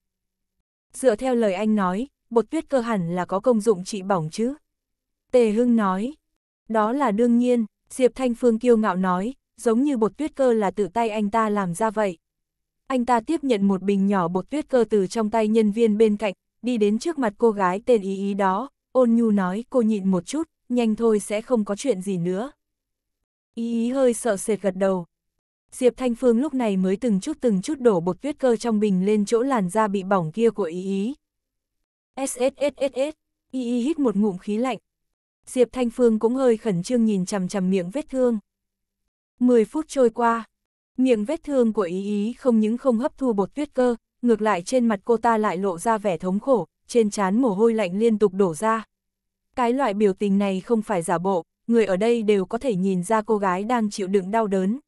Dựa theo lời anh nói, bột tuyết cơ hẳn là có công dụng trị bỏng chứ. Tề Hưng nói, đó là đương nhiên, Diệp Thanh Phương kiêu ngạo nói, giống như bột tuyết cơ là tự tay anh ta làm ra vậy. Anh ta tiếp nhận một bình nhỏ bột tuyết cơ từ trong tay nhân viên bên cạnh, đi đến trước mặt cô gái tên Ý Ý đó, ôn nhu nói cô nhịn một chút, nhanh thôi sẽ không có chuyện gì nữa. Ý Ý hơi sợ sệt gật đầu. Diệp Thanh Phương lúc này mới từng chút từng chút đổ bột tuyết cơ trong bình lên chỗ làn da bị bỏng kia của Ý Ý, SSSSS, y y hít một ngụm khí lạnh. Diệp Thanh Phương cũng hơi khẩn trương nhìn chằm chằm miệng vết thương. 10 phút trôi qua, miệng vết thương của ý ý không những không hấp thu bột tuyết cơ, ngược lại trên mặt cô ta lại lộ ra vẻ thống khổ, trên trán mồ hôi lạnh liên tục đổ ra. Cái loại biểu tình này không phải giả bộ, người ở đây đều có thể nhìn ra cô gái đang chịu đựng đau đớn.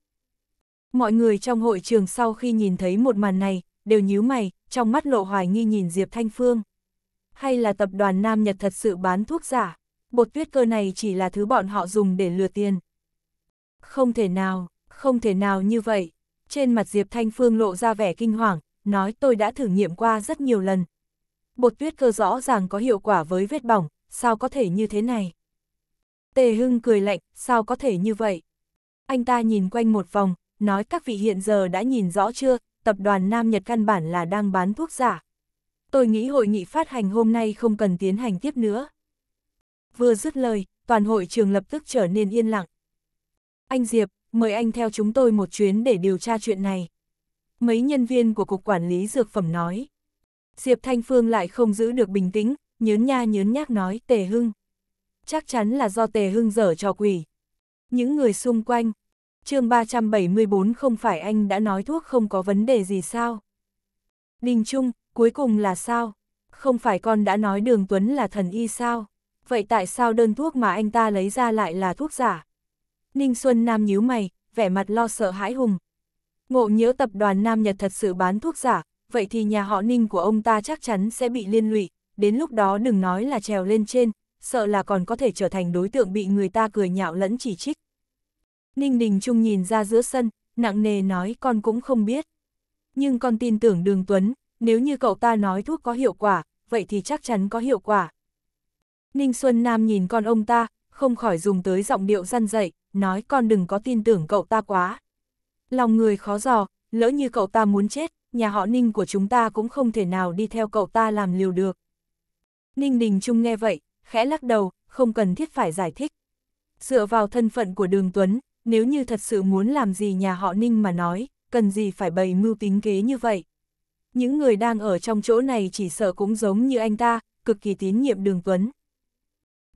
Mọi người trong hội trường sau khi nhìn thấy một màn này, đều nhíu mày, trong mắt lộ hoài nghi nhìn Diệp Thanh Phương hay là tập đoàn Nam Nhật thật sự bán thuốc giả, bột tuyết cơ này chỉ là thứ bọn họ dùng để lừa tiền. Không thể nào, không thể nào như vậy. Trên mặt Diệp Thanh Phương lộ ra vẻ kinh hoàng, nói tôi đã thử nghiệm qua rất nhiều lần. Bột tuyết cơ rõ ràng có hiệu quả với vết bỏng, sao có thể như thế này? Tề Hưng cười lạnh, sao có thể như vậy? Anh ta nhìn quanh một vòng, nói các vị hiện giờ đã nhìn rõ chưa, tập đoàn Nam Nhật căn bản là đang bán thuốc giả tôi nghĩ hội nghị phát hành hôm nay không cần tiến hành tiếp nữa. Vừa dứt lời, toàn hội trường lập tức trở nên yên lặng. Anh Diệp, mời anh theo chúng tôi một chuyến để điều tra chuyện này. Mấy nhân viên của Cục Quản lý Dược Phẩm nói. Diệp Thanh Phương lại không giữ được bình tĩnh, nhớn nha nhớn nhác nói Tề Hưng. Chắc chắn là do Tề Hưng dở trò quỷ. Những người xung quanh, chương 374 không phải anh đã nói thuốc không có vấn đề gì sao? Đình Trung, Cuối cùng là sao? Không phải con đã nói đường Tuấn là thần y sao? Vậy tại sao đơn thuốc mà anh ta lấy ra lại là thuốc giả? Ninh Xuân Nam nhíu mày, vẻ mặt lo sợ hãi hùng. Ngộ nhớ tập đoàn Nam Nhật thật sự bán thuốc giả, vậy thì nhà họ Ninh của ông ta chắc chắn sẽ bị liên lụy, đến lúc đó đừng nói là trèo lên trên, sợ là còn có thể trở thành đối tượng bị người ta cười nhạo lẫn chỉ trích. Ninh Đình Trung nhìn ra giữa sân, nặng nề nói con cũng không biết. Nhưng con tin tưởng Đường Tuấn, nếu như cậu ta nói thuốc có hiệu quả, vậy thì chắc chắn có hiệu quả. Ninh Xuân Nam nhìn con ông ta, không khỏi dùng tới giọng điệu răn dậy, nói con đừng có tin tưởng cậu ta quá. Lòng người khó dò, lỡ như cậu ta muốn chết, nhà họ Ninh của chúng ta cũng không thể nào đi theo cậu ta làm liều được. Ninh Đình Trung nghe vậy, khẽ lắc đầu, không cần thiết phải giải thích. Dựa vào thân phận của Đường Tuấn, nếu như thật sự muốn làm gì nhà họ Ninh mà nói, cần gì phải bày mưu tính kế như vậy những người đang ở trong chỗ này chỉ sợ cũng giống như anh ta, cực kỳ tín nhiệm Đường Tuấn.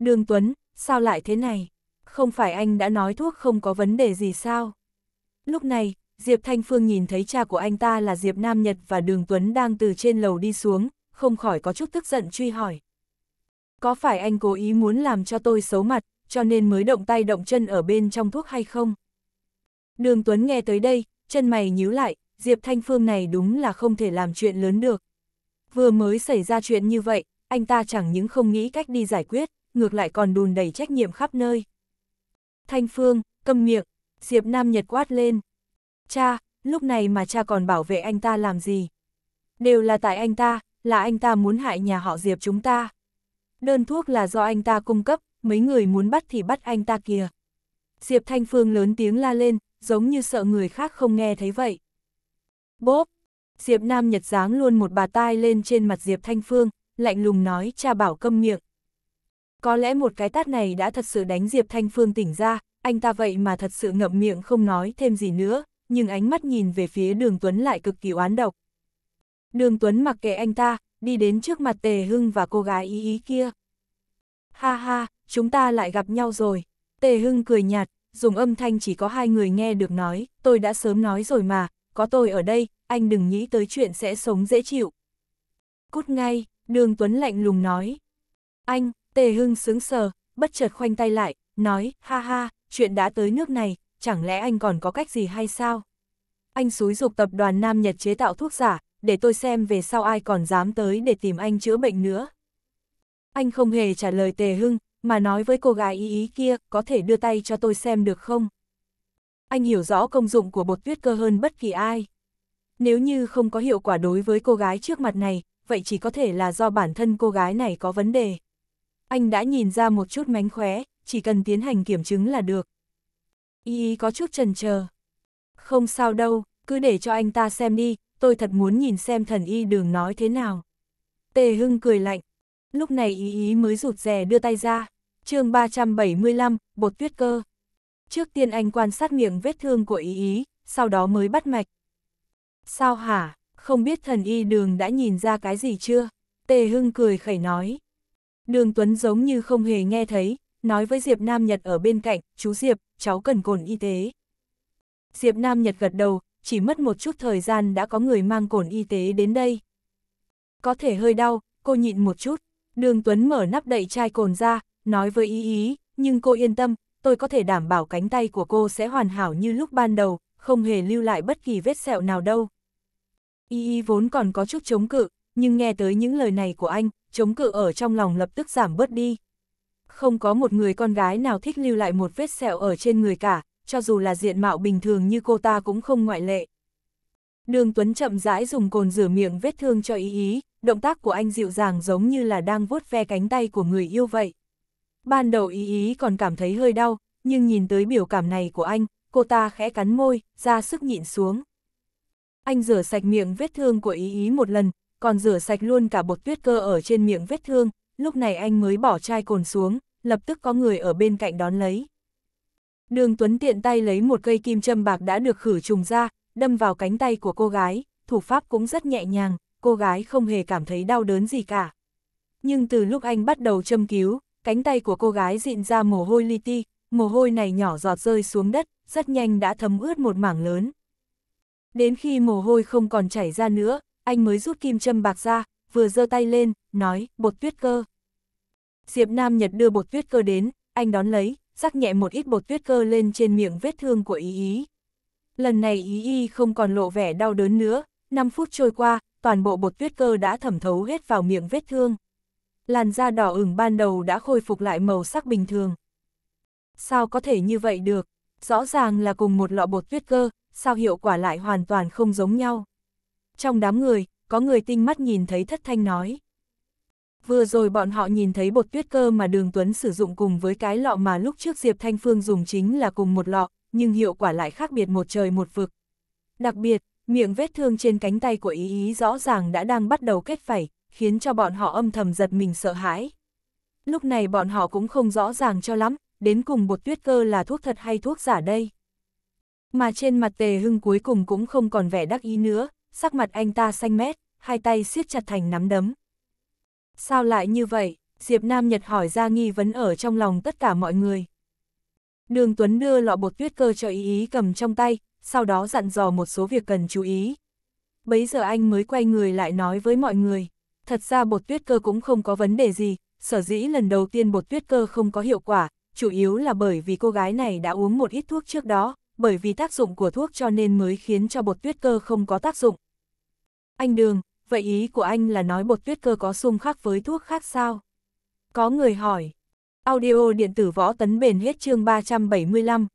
Đường Tuấn, sao lại thế này? Không phải anh đã nói thuốc không có vấn đề gì sao? Lúc này, Diệp Thanh Phương nhìn thấy cha của anh ta là Diệp Nam Nhật và Đường Tuấn đang từ trên lầu đi xuống, không khỏi có chút tức giận truy hỏi. Có phải anh cố ý muốn làm cho tôi xấu mặt, cho nên mới động tay động chân ở bên trong thuốc hay không? Đường Tuấn nghe tới đây, chân mày nhíu lại, Diệp Thanh Phương này đúng là không thể làm chuyện lớn được. Vừa mới xảy ra chuyện như vậy, anh ta chẳng những không nghĩ cách đi giải quyết, ngược lại còn đùn đẩy trách nhiệm khắp nơi. Thanh Phương, câm miệng, Diệp Nam Nhật quát lên. Cha, lúc này mà cha còn bảo vệ anh ta làm gì? Đều là tại anh ta, là anh ta muốn hại nhà họ Diệp chúng ta. Đơn thuốc là do anh ta cung cấp, mấy người muốn bắt thì bắt anh ta kìa. Diệp Thanh Phương lớn tiếng la lên, giống như sợ người khác không nghe thấy vậy. Bốp! Diệp Nam Nhật giáng luôn một bà tai lên trên mặt Diệp Thanh Phương, lạnh lùng nói cha bảo câm miệng. Có lẽ một cái tát này đã thật sự đánh Diệp Thanh Phương tỉnh ra, anh ta vậy mà thật sự ngậm miệng không nói thêm gì nữa, nhưng ánh mắt nhìn về phía đường Tuấn lại cực kỳ oán độc. Đường Tuấn mặc kệ anh ta, đi đến trước mặt Tề Hưng và cô gái ý ý kia. Ha ha, chúng ta lại gặp nhau rồi. Tề Hưng cười nhạt, dùng âm thanh chỉ có hai người nghe được nói, tôi đã sớm nói rồi mà, có tôi ở đây, anh đừng nghĩ tới chuyện sẽ sống dễ chịu. Cút ngay, đường Tuấn lạnh lùng nói. Anh, Tề Hưng sướng sờ, bất chợt khoanh tay lại, nói, ha ha, chuyện đã tới nước này, chẳng lẽ anh còn có cách gì hay sao? Anh xúi dục tập đoàn Nam Nhật chế tạo thuốc giả, để tôi xem về sau ai còn dám tới để tìm anh chữa bệnh nữa. Anh không hề trả lời Tề Hưng, mà nói với cô gái ý ý kia, có thể đưa tay cho tôi xem được không? anh hiểu rõ công dụng của bột tuyết cơ hơn bất kỳ ai. Nếu như không có hiệu quả đối với cô gái trước mặt này, vậy chỉ có thể là do bản thân cô gái này có vấn đề. Anh đã nhìn ra một chút mánh khóe, chỉ cần tiến hành kiểm chứng là được. Y ý có chút chần chờ. Không sao đâu, cứ để cho anh ta xem đi, tôi thật muốn nhìn xem thần y đường nói thế nào. Tề Hưng cười lạnh. Lúc này y ý mới rụt rè đưa tay ra. chương 375, bột tuyết cơ. Trước tiên anh quan sát miệng vết thương của ý ý, sau đó mới bắt mạch. Sao hả, không biết thần y đường đã nhìn ra cái gì chưa? Tề Hưng cười khẩy nói. Đường Tuấn giống như không hề nghe thấy, nói với Diệp Nam Nhật ở bên cạnh, chú Diệp, cháu cần cồn y tế. Diệp Nam Nhật gật đầu, chỉ mất một chút thời gian đã có người mang cồn y tế đến đây. Có thể hơi đau, cô nhịn một chút, đường Tuấn mở nắp đậy chai cồn ra, nói với ý ý, nhưng cô yên tâm, tôi có thể đảm bảo cánh tay của cô sẽ hoàn hảo như lúc ban đầu, không hề lưu lại bất kỳ vết sẹo nào đâu. Y y vốn còn có chút chống cự, nhưng nghe tới những lời này của anh, chống cự ở trong lòng lập tức giảm bớt đi. Không có một người con gái nào thích lưu lại một vết sẹo ở trên người cả, cho dù là diện mạo bình thường như cô ta cũng không ngoại lệ. Đường Tuấn chậm rãi dùng cồn rửa miệng vết thương cho Y Y, động tác của anh dịu dàng giống như là đang vuốt ve cánh tay của người yêu vậy ban đầu ý ý còn cảm thấy hơi đau, nhưng nhìn tới biểu cảm này của anh, cô ta khẽ cắn môi, ra sức nhịn xuống. Anh rửa sạch miệng vết thương của ý ý một lần, còn rửa sạch luôn cả bột tuyết cơ ở trên miệng vết thương, lúc này anh mới bỏ chai cồn xuống, lập tức có người ở bên cạnh đón lấy. Đường Tuấn tiện tay lấy một cây kim châm bạc đã được khử trùng ra, đâm vào cánh tay của cô gái, thủ pháp cũng rất nhẹ nhàng, cô gái không hề cảm thấy đau đớn gì cả. Nhưng từ lúc anh bắt đầu châm cứu, cánh tay của cô gái dịn ra mồ hôi li ti, mồ hôi này nhỏ giọt rơi xuống đất, rất nhanh đã thấm ướt một mảng lớn. Đến khi mồ hôi không còn chảy ra nữa, anh mới rút kim châm bạc ra, vừa giơ tay lên, nói, bột tuyết cơ. Diệp Nam Nhật đưa bột tuyết cơ đến, anh đón lấy, rắc nhẹ một ít bột tuyết cơ lên trên miệng vết thương của Ý Ý. Lần này Ý Ý không còn lộ vẻ đau đớn nữa, 5 phút trôi qua, toàn bộ bột tuyết cơ đã thẩm thấu hết vào miệng vết thương làn da đỏ ửng ban đầu đã khôi phục lại màu sắc bình thường. Sao có thể như vậy được? Rõ ràng là cùng một lọ bột tuyết cơ, sao hiệu quả lại hoàn toàn không giống nhau? Trong đám người, có người tinh mắt nhìn thấy thất thanh nói. Vừa rồi bọn họ nhìn thấy bột tuyết cơ mà Đường Tuấn sử dụng cùng với cái lọ mà lúc trước Diệp Thanh Phương dùng chính là cùng một lọ, nhưng hiệu quả lại khác biệt một trời một vực. Đặc biệt, miệng vết thương trên cánh tay của Ý Ý rõ ràng đã đang bắt đầu kết phẩy, khiến cho bọn họ âm thầm giật mình sợ hãi. Lúc này bọn họ cũng không rõ ràng cho lắm, đến cùng bột tuyết cơ là thuốc thật hay thuốc giả đây. Mà trên mặt tề hưng cuối cùng cũng không còn vẻ đắc ý nữa, sắc mặt anh ta xanh mét, hai tay siết chặt thành nắm đấm. Sao lại như vậy? Diệp Nam Nhật hỏi ra nghi vấn ở trong lòng tất cả mọi người. Đường Tuấn đưa lọ bột tuyết cơ cho ý ý cầm trong tay, sau đó dặn dò một số việc cần chú ý. Bấy giờ anh mới quay người lại nói với mọi người. Thật ra bột tuyết cơ cũng không có vấn đề gì, sở dĩ lần đầu tiên bột tuyết cơ không có hiệu quả, chủ yếu là bởi vì cô gái này đã uống một ít thuốc trước đó, bởi vì tác dụng của thuốc cho nên mới khiến cho bột tuyết cơ không có tác dụng. Anh Đường, vậy ý của anh là nói bột tuyết cơ có xung khác với thuốc khác sao? Có người hỏi. Audio điện tử võ tấn bền hết chương 375,